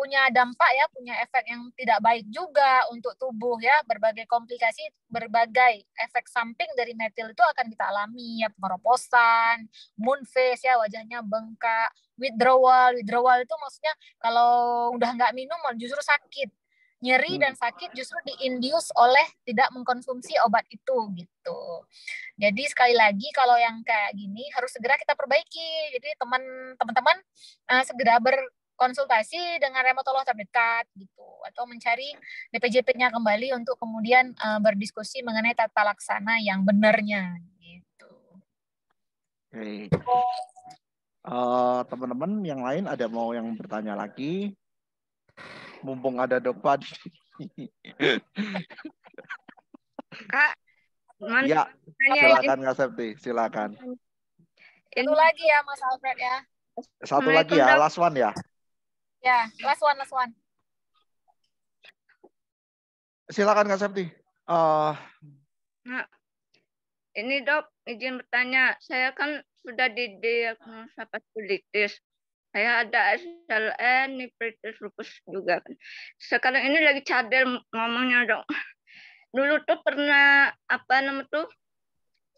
punya dampak ya punya efek yang tidak baik juga untuk tubuh ya berbagai komplikasi berbagai efek samping dari metil itu akan kita alami ya pengeroposan moon face ya wajahnya bengkak withdrawal withdrawal itu maksudnya kalau udah nggak minum justru sakit Nyeri hmm. dan sakit justru diindius oleh tidak mengkonsumsi obat itu gitu. Jadi sekali lagi kalau yang kayak gini harus segera kita perbaiki. Jadi teman teman-teman uh, segera berkonsultasi dengan reumatolog terdekat gitu atau mencari DPJP-nya kembali untuk kemudian uh, berdiskusi mengenai tata laksana yang benarnya gitu. Eh, teman-teman uh, teman -teman yang lain ada mau yang bertanya lagi? mumpung ada depan. Kak, man, ya, silakan Kak Septi, silakan. Itu lagi ya Mas Alfred ya. Satu lagi ya, last one ya. Ya, last one, last one. Silakan Kak Septi. Uh... Nah, ini dok, izin bertanya. Saya kan sudah didiagnosa vaskulitis. Ya, ada SLN, nipritis lupus juga kan. Sekarang ini lagi cadel ngomongnya dong. Dulu tuh pernah apa namanya tuh?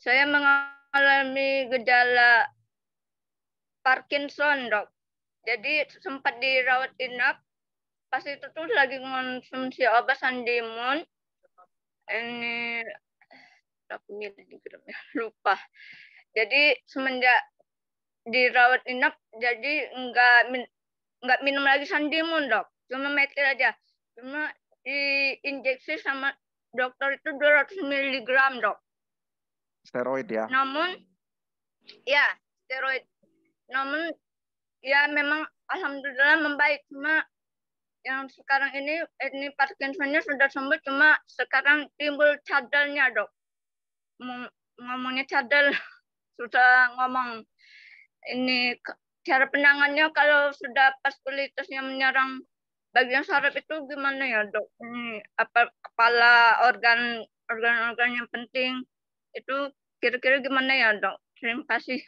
Saya mengalami gejala Parkinson dok. Jadi sempat dirawat inap. Pas itu tuh lagi konsumsi obat sandimun. Ini ya, lupa. Jadi semenjak dirawat inap jadi nggak min, nggak minum lagi sandimun dok cuma metil aja cuma diinjeksi sama dokter itu 200 mg dok steroid ya namun ya steroid namun ya memang alhamdulillah membaik cuma yang sekarang ini ini Parkinsonnya sudah sembuh cuma sekarang timbul cadelnya dok ngomongnya cadel sudah ngomong ini cara penangannya kalau sudah vaskulitisnya menyerang bagian saraf itu gimana ya dok? Ini apa kepala organ organ-organ yang penting itu kira-kira gimana ya dok? Terima kasih.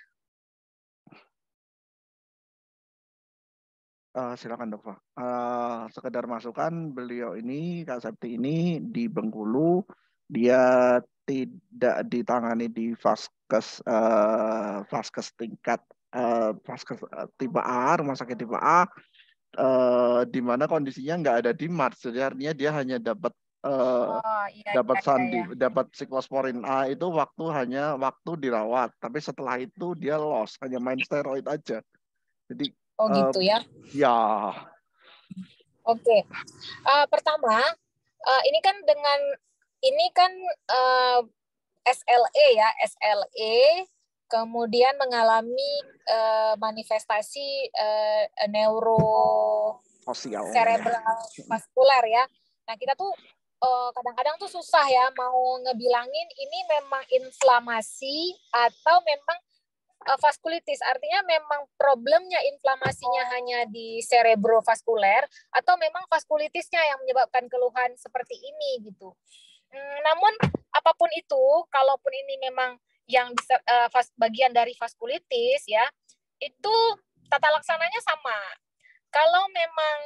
Uh, silakan dok. Uh, eh, sekedar masukan beliau ini Kak Septi ini di Bengkulu dia tidak ditangani di vaskes uh, vaskes tingkat Eh, pas vaskes eh, tipe A, rumah sakit tipe A, uh, di mana kondisinya nggak ada di Mars. jadi artinya dia hanya dapat uh, oh, iya, dapat iya, iya sandi, iya. dapat siklosporin A itu waktu hanya waktu dirawat, tapi setelah itu dia los hanya main steroid aja. Jadi oh gitu ya? Ya. Oke. Okay. Uh, pertama, uh, ini kan dengan ini kan uh, SLE ya, SLE kemudian mengalami uh, manifestasi uh, neuro cerebral vaskular ya. Nah kita tuh eh, kadang-kadang tuh susah ya mau ngebilangin ini memang inflamasi atau memang uh, vaskulitis. Artinya memang problemnya inflamasinya hanya di cerebrovaskuler atau memang vaskulitisnya yang menyebabkan keluhan seperti ini gitu. Hmm, namun apapun itu, kalaupun ini memang yang bisa uh, bagian dari vaskulitis ya itu tata laksananya sama. Kalau memang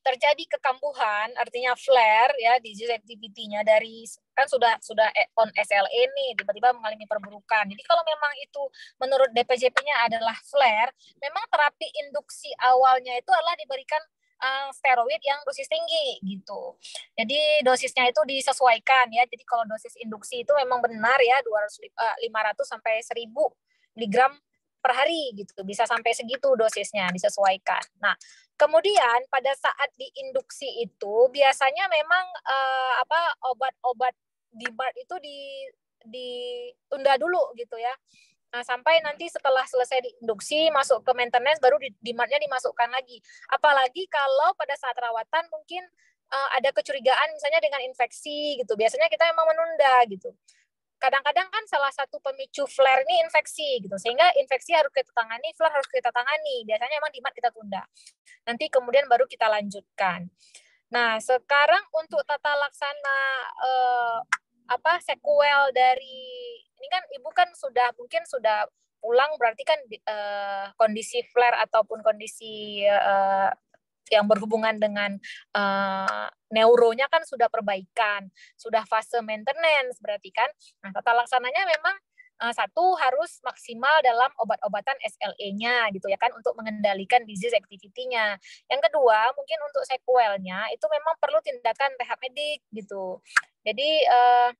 terjadi kekambuhan artinya flare ya di activity-nya dari kan sudah sudah e, on SLE nih tiba-tiba mengalami perburukan. Jadi kalau memang itu menurut DPJP-nya adalah flare, memang terapi induksi awalnya itu adalah diberikan um, steroid yang dosis tinggi gitu. Jadi dosisnya itu disesuaikan ya. Jadi kalau dosis induksi itu memang benar ya 200 500 sampai 1000 miligram per hari gitu. Bisa sampai segitu dosisnya disesuaikan. Nah, kemudian pada saat diinduksi itu biasanya memang eh, apa obat-obat di bar itu di ditunda dulu gitu ya Nah, sampai nanti setelah selesai diinduksi, masuk ke maintenance, baru di, demandnya dimasukkan lagi. Apalagi kalau pada saat rawatan mungkin uh, ada kecurigaan misalnya dengan infeksi gitu. Biasanya kita memang menunda gitu. Kadang-kadang kan salah satu pemicu flare ini infeksi gitu. Sehingga infeksi harus kita tangani, flare harus kita tangani. Biasanya emang demand kita tunda. Nanti kemudian baru kita lanjutkan. Nah, sekarang untuk tata laksana eh, apa sequel dari ini kan ibu kan sudah mungkin sudah pulang berarti kan uh, kondisi flare ataupun kondisi uh, yang berhubungan dengan uh, neuronya kan sudah perbaikan, sudah fase maintenance berarti kan. Nah, tata laksananya memang uh, satu harus maksimal dalam obat-obatan SLE-nya gitu ya kan untuk mengendalikan disease activity-nya. Yang kedua, mungkin untuk sequel-nya itu memang perlu tindakan rehab medik gitu. Jadi uh,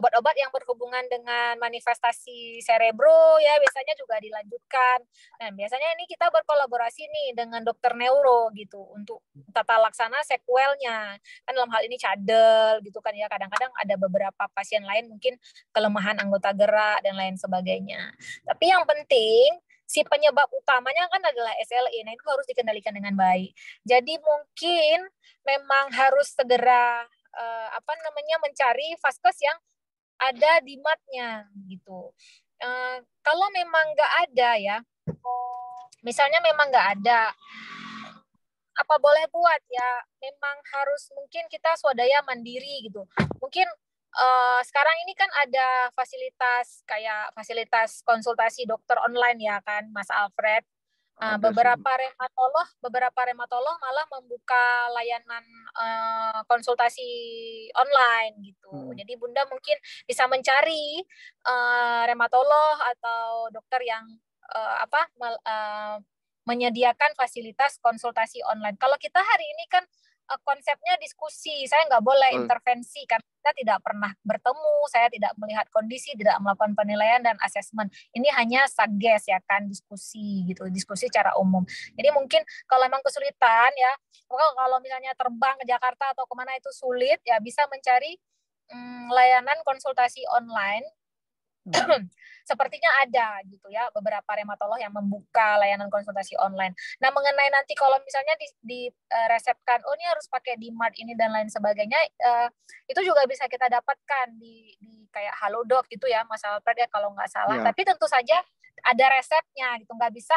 obat-obat yang berhubungan dengan manifestasi cerebro ya biasanya juga dilanjutkan. Nah, biasanya ini kita berkolaborasi nih dengan dokter neuro gitu untuk tata laksana sequelnya. Kan dalam hal ini cadel gitu kan ya kadang-kadang ada beberapa pasien lain mungkin kelemahan anggota gerak dan lain sebagainya. Tapi yang penting si penyebab utamanya kan adalah SLE. Nah, itu harus dikendalikan dengan baik. Jadi mungkin memang harus segera eh, apa namanya mencari vaskes yang ada di matnya gitu. Uh, kalau memang nggak ada ya, misalnya memang nggak ada, apa boleh buat ya? Memang harus mungkin kita swadaya mandiri gitu. Mungkin uh, sekarang ini kan ada fasilitas kayak fasilitas konsultasi dokter online ya kan, Mas Alfred. Nah, beberapa rematolog beberapa rematolog malah membuka layanan uh, konsultasi online gitu. Hmm. Jadi Bunda mungkin bisa mencari uh, eh, rematolog atau dokter yang uh, apa mal, uh, menyediakan fasilitas konsultasi online. Kalau kita hari ini kan Eh, konsepnya diskusi. Saya nggak boleh intervensi karena kita tidak pernah bertemu, saya tidak melihat kondisi, tidak melakukan penilaian dan asesmen. Ini hanya suggest ya kan diskusi gitu, diskusi secara umum. Jadi mungkin kalau memang kesulitan ya, kalau misalnya terbang ke Jakarta atau kemana itu sulit ya bisa mencari hmm, layanan konsultasi online sepertinya ada gitu ya beberapa rheumatolog yang membuka layanan konsultasi online. Nah mengenai nanti kalau misalnya di, di uh, resepkan oh ini harus pakai di Dimart ini dan lain sebagainya uh, itu juga bisa kita dapatkan di, di kayak Halodoc gitu ya masalah Alfred ya kalau nggak salah. Ya. Tapi tentu saja ada resepnya gitu nggak bisa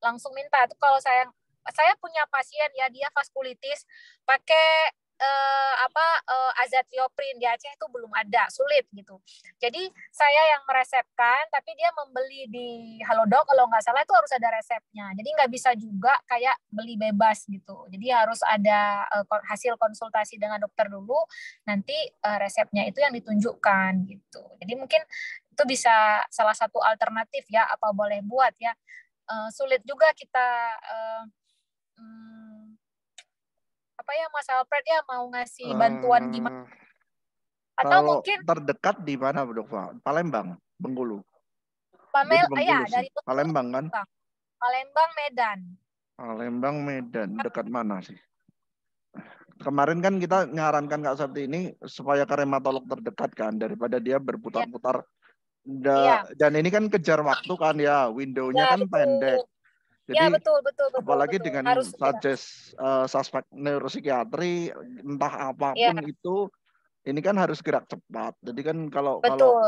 langsung minta. Itu kalau saya saya punya pasien ya dia vaskulitis pakai uh, apa uh, azathioprine di Aceh itu belum ada, sulit gitu. Jadi saya yang meresepkan, tapi dia membeli di Halodoc kalau nggak salah itu harus ada resepnya. Jadi nggak bisa juga kayak beli bebas gitu. Jadi harus ada uh, hasil konsultasi dengan dokter dulu, nanti uh, resepnya itu yang ditunjukkan gitu. Jadi mungkin itu bisa salah satu alternatif ya apa boleh buat ya. Uh, sulit juga kita Uh, apa ya Mas Alfred ya mau ngasih bantuan di gimana? Eh, Atau mungkin terdekat di mana Bu Dokter? Palembang, Bengkulu. Pamel, Bengkulu ya dari Bengkulu, Palembang kan? Palembang, Medan. Palembang, Medan. Kan Dekat mana sih? Kemarin kan kita nyarankan Kak Septi ini supaya ke rematolog terdekat kan daripada dia berputar-putar. Iya. Da, iya. Dan ini kan kejar waktu kan ya, windownya ya, kan itu. pendek. Jadi, ya betul betul betul. Apalagi betul. dengan Harus ya. uh, suspek neuropsikiatri entah ya. apapun ya. itu ini kan harus gerak cepat. Jadi kan kalau betul. kalau uh,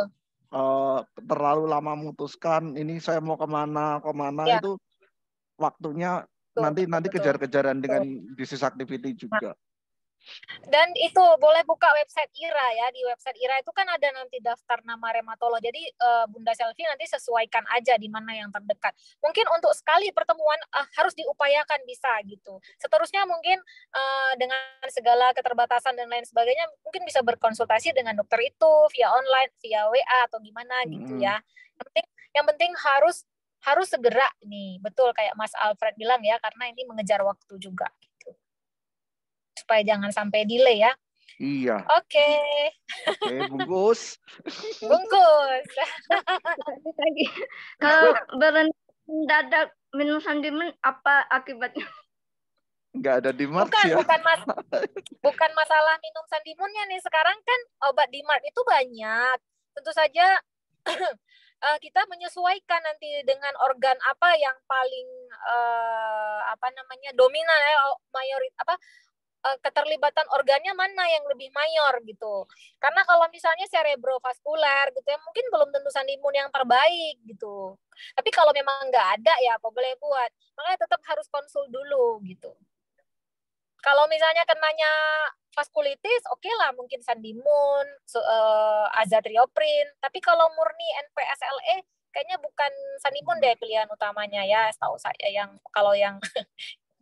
eh, terlalu lama memutuskan ini saya mau kemana kemana ya. itu waktunya betul, nanti betul, nanti kejar-kejaran dengan disease activity juga. Dan itu boleh buka website IRA ya. Di website IRA itu kan ada nanti daftar nama rematolog. Jadi uh, Bunda Selvi nanti sesuaikan aja di mana yang terdekat. Mungkin untuk sekali pertemuan uh, harus diupayakan bisa gitu. Seterusnya mungkin uh, dengan segala keterbatasan dan lain sebagainya mungkin bisa berkonsultasi dengan dokter itu via online, via WA atau gimana gitu ya. Yang penting yang penting harus harus segera nih. Betul kayak Mas Alfred bilang ya karena ini mengejar waktu juga supaya jangan sampai delay ya. Iya. Oke. Okay. Oke, okay, bungkus. bungkus. Lagi. Kalau mendadak minum sandiman apa akibatnya? Enggak ada di bukan, ya. Bukan, mas, bukan masalah minum sandimunnya nih. Sekarang kan obat di Mart itu banyak. Tentu saja eh, kita menyesuaikan nanti dengan organ apa yang paling uh, apa namanya dominan ya mayorit apa Eh, keterlibatan organnya mana yang lebih mayor gitu. Karena kalau misalnya cerebrovaskular gitu ya mungkin belum tentu sandi imun yang terbaik gitu. Tapi kalau memang nggak ada ya apa boleh buat. Makanya tetap harus konsul dulu gitu. Kalau misalnya kenanya vaskulitis, oke okay lah mungkin sandimun, so, uh, eh, azatrioprin. Tapi kalau murni NPSLE, kayaknya bukan sandimun deh pilihan utamanya ya, Tahu saya yang kalau yang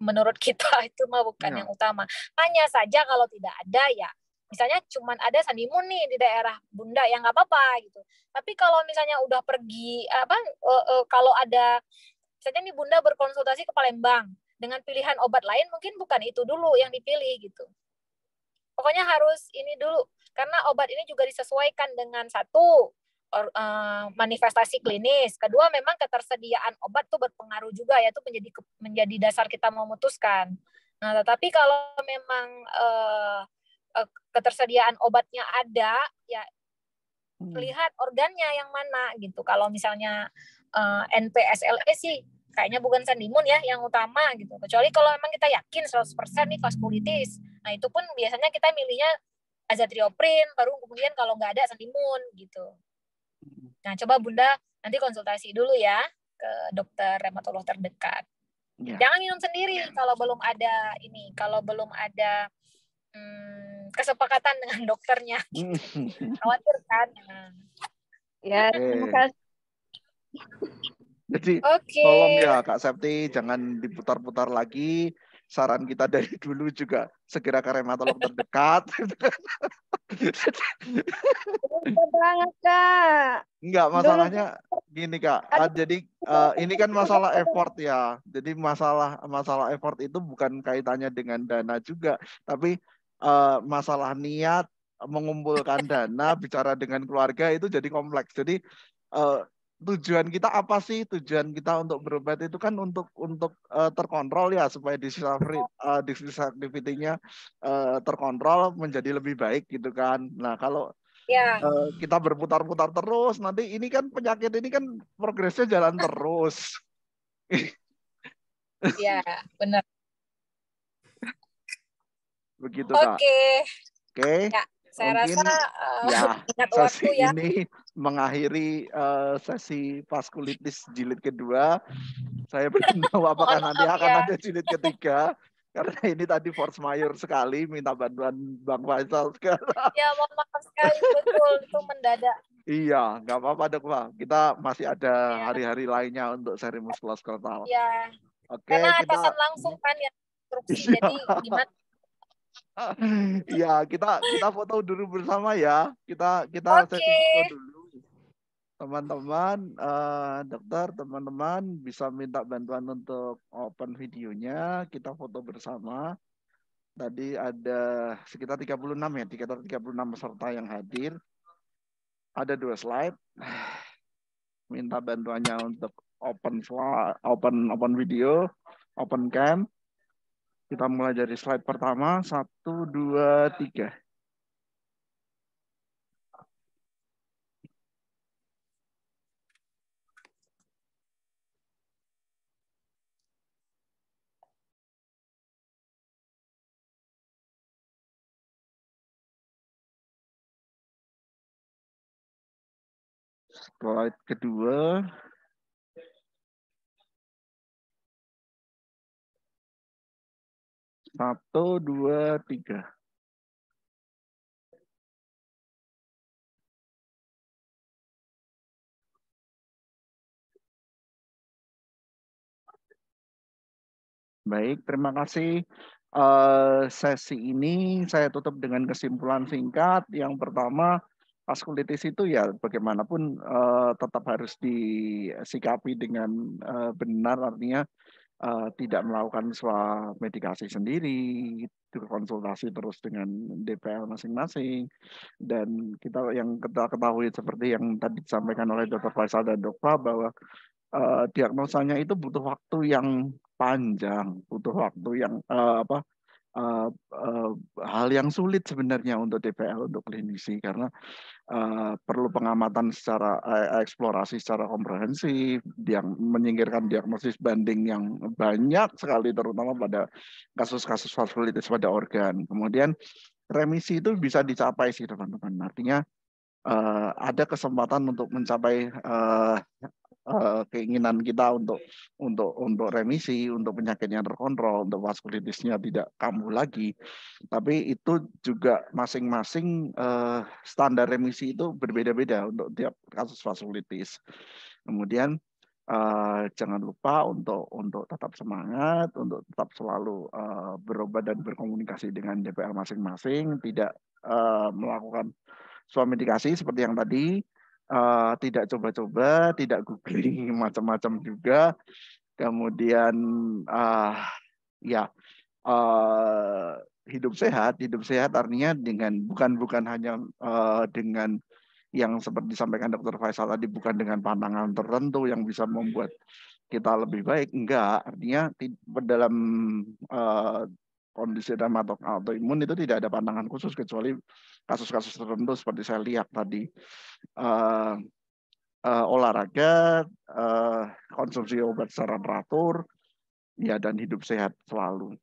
menurut kita itu mah bukan ya. yang utama. Hanya saja kalau tidak ada ya misalnya cuman ada sandimun nih di daerah bunda yang nggak apa-apa gitu tapi kalau misalnya udah pergi apa uh, uh, kalau ada misalnya nih bunda berkonsultasi ke Palembang dengan pilihan obat lain mungkin bukan itu dulu yang dipilih gitu pokoknya harus ini dulu karena obat ini juga disesuaikan dengan satu or, uh, manifestasi klinis. Kedua memang ketersediaan obat tuh berpengaruh juga ya tuh menjadi menjadi dasar kita memutuskan. Nah, tetapi kalau memang uh, uh, ketersediaan obatnya ada ya hmm. lihat organnya yang mana gitu. Kalau misalnya uh, NPSLE sih kayaknya bukan sandimun ya yang utama gitu. Kecuali kalau memang kita yakin 100% nih vaskulitis. Nah, itu pun biasanya kita milihnya azatrioprin baru kemudian kalau nggak ada sandimun gitu. Hmm. Nah, coba Bunda nanti konsultasi dulu ya ke dokter rematolog terdekat. Ya. Jangan minum sendiri kalau belum ada ini, kalau belum ada hmm, kesepakatan dengan dokternya. Hmm. Khawatir kan? Ya, terima kasih. Jadi okay. tolong ya Kak Septi jangan diputar-putar lagi saran kita dari dulu juga segera ke tolong terdekat. banget kak. Enggak masalahnya gini kak. Ah, jadi uh, ini kan masalah effort ya. Jadi masalah masalah effort itu bukan kaitannya dengan dana juga, tapi uh, masalah niat mengumpulkan dana, bicara dengan keluarga itu jadi kompleks. Jadi uh, tujuan kita apa sih tujuan kita untuk berobat itu kan untuk untuk uh, terkontrol ya supaya discovery uh, disability uh, eh, terkontrol menjadi lebih baik gitu kan nah kalau ya. Eh, kita berputar-putar terus nanti ini kan penyakit ini kan progresnya jalan terus ya benar begitu oke okay. oke okay. ya saya Mungkin, rasa uh, ya, sesi ya. ini mengakhiri uh, sesi paskulitis jilid kedua. Saya belum tahu apakah oh, nanti ya. akan ada jilid ketiga. karena ini tadi force mayor sekali minta bantuan Bang Faisal sekarang. Ya, mohon maaf sekali betul itu mendadak. Iya, nggak apa-apa dok Pak. Kita masih ada iya. hari-hari ya. lainnya untuk seri muskuloskeletal. Iya. Oke, Karena kita... atasan langsung kan ya instruksi. Ya. Jadi gimana Iya, kita kita foto dulu bersama ya. Kita kita okay. sesi foto dulu. Teman-teman, uh, dokter, teman-teman bisa minta bantuan untuk open videonya. Kita foto bersama. Tadi ada sekitar 36 ya, sekitar 36 peserta yang hadir. Ada dua slide. Minta bantuannya untuk open open open video, open cam kita mulai dari slide pertama, satu, dua, tiga. slide kedua Satu, dua, tiga. Baik, terima kasih. Eh, sesi ini saya tutup dengan kesimpulan singkat. Yang pertama, askulitis itu ya bagaimanapun eh, tetap harus disikapi dengan eh, benar. Artinya Eh, tidak melakukan swa medikasi sendiri, gitu, konsultasi terus dengan DPL masing-masing, dan kita yang kita ketahui seperti yang tadi disampaikan oleh Dr. Faisal dan Dr. Pra bahwa uh, diagnosanya itu butuh waktu yang panjang, butuh waktu yang uh, apa uh, uh, hal yang sulit sebenarnya untuk DPL untuk klinisi karena uh, perlu pengamatan secara uh, eksplorasi secara komprehensif yang menyingkirkan diagnosis banding yang banyak sekali terutama pada kasus-kasus vasculitis pada organ. Kemudian remisi itu bisa dicapai sih teman-teman. Artinya uh, ada kesempatan untuk mencapai uh, Eh, keinginan kita untuk untuk untuk remisi, untuk penyakitnya terkontrol, untuk vaskulitisnya tidak kambuh lagi. Tapi itu juga masing-masing uh, standar remisi itu berbeda-beda untuk tiap kasus vaskulitis. Kemudian Uh, jangan lupa untuk untuk tetap semangat, untuk tetap selalu uh, berobat dan berkomunikasi dengan DPR masing-masing, tidak uh, melakukan suami dikasih seperti yang tadi uh, tidak coba-coba, tidak googling macam-macam juga. Kemudian uh, ya uh, hidup sehat, hidup sehat artinya dengan bukan bukan hanya uh, dengan yang seperti disampaikan Dr. Faisal tadi bukan dengan pandangan tertentu yang bisa membuat kita lebih baik enggak artinya dalam uh, kondisi rematok autoimun itu tidak ada pandangan khusus kecuali kasus-kasus tertentu seperti saya lihat tadi uh, uh, olahraga, uh, konsumsi obat secara teratur, ya dan hidup sehat selalu.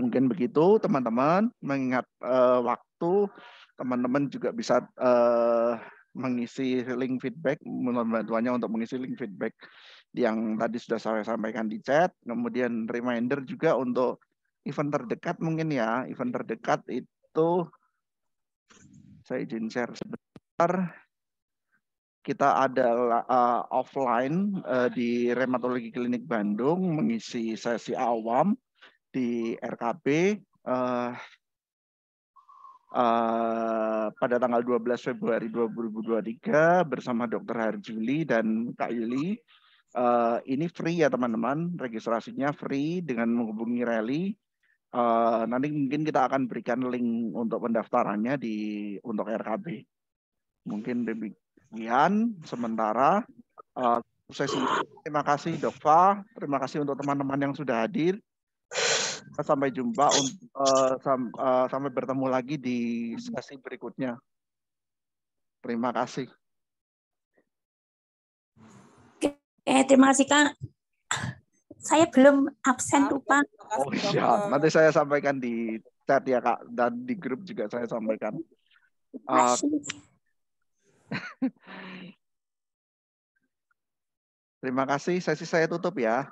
Mungkin begitu teman-teman mengingat uh, waktu teman-teman juga bisa uh, mengisi link feedback, bantuannya untuk mengisi link feedback yang tadi sudah saya sampaikan di chat. Kemudian reminder juga untuk event terdekat mungkin ya event terdekat itu saya izin share sebentar kita ada uh, offline uh, di Rheumatologi Klinik Bandung mengisi sesi awam di RKB uh, eh, uh, pada tanggal 12 Februari 2023 bersama Dr. Harjuli dan Kak Yuli. Uh, ini free ya teman-teman, registrasinya free dengan menghubungi Rally Eh, nanti mungkin kita akan berikan link untuk pendaftarannya di untuk RKB. Mungkin demikian sementara. Uh, eh, sesi terima kasih Dokva, terima kasih untuk teman-teman yang sudah hadir. Sampai jumpa uh, sam, uh, sampai bertemu lagi di sesi berikutnya. Terima kasih. Oke, terima kasih Kak saya belum absen lupa. Oh iya, nanti saya sampaikan di chat ya kak dan di grup juga saya sampaikan. Uh, terima kasih, sesi saya tutup ya.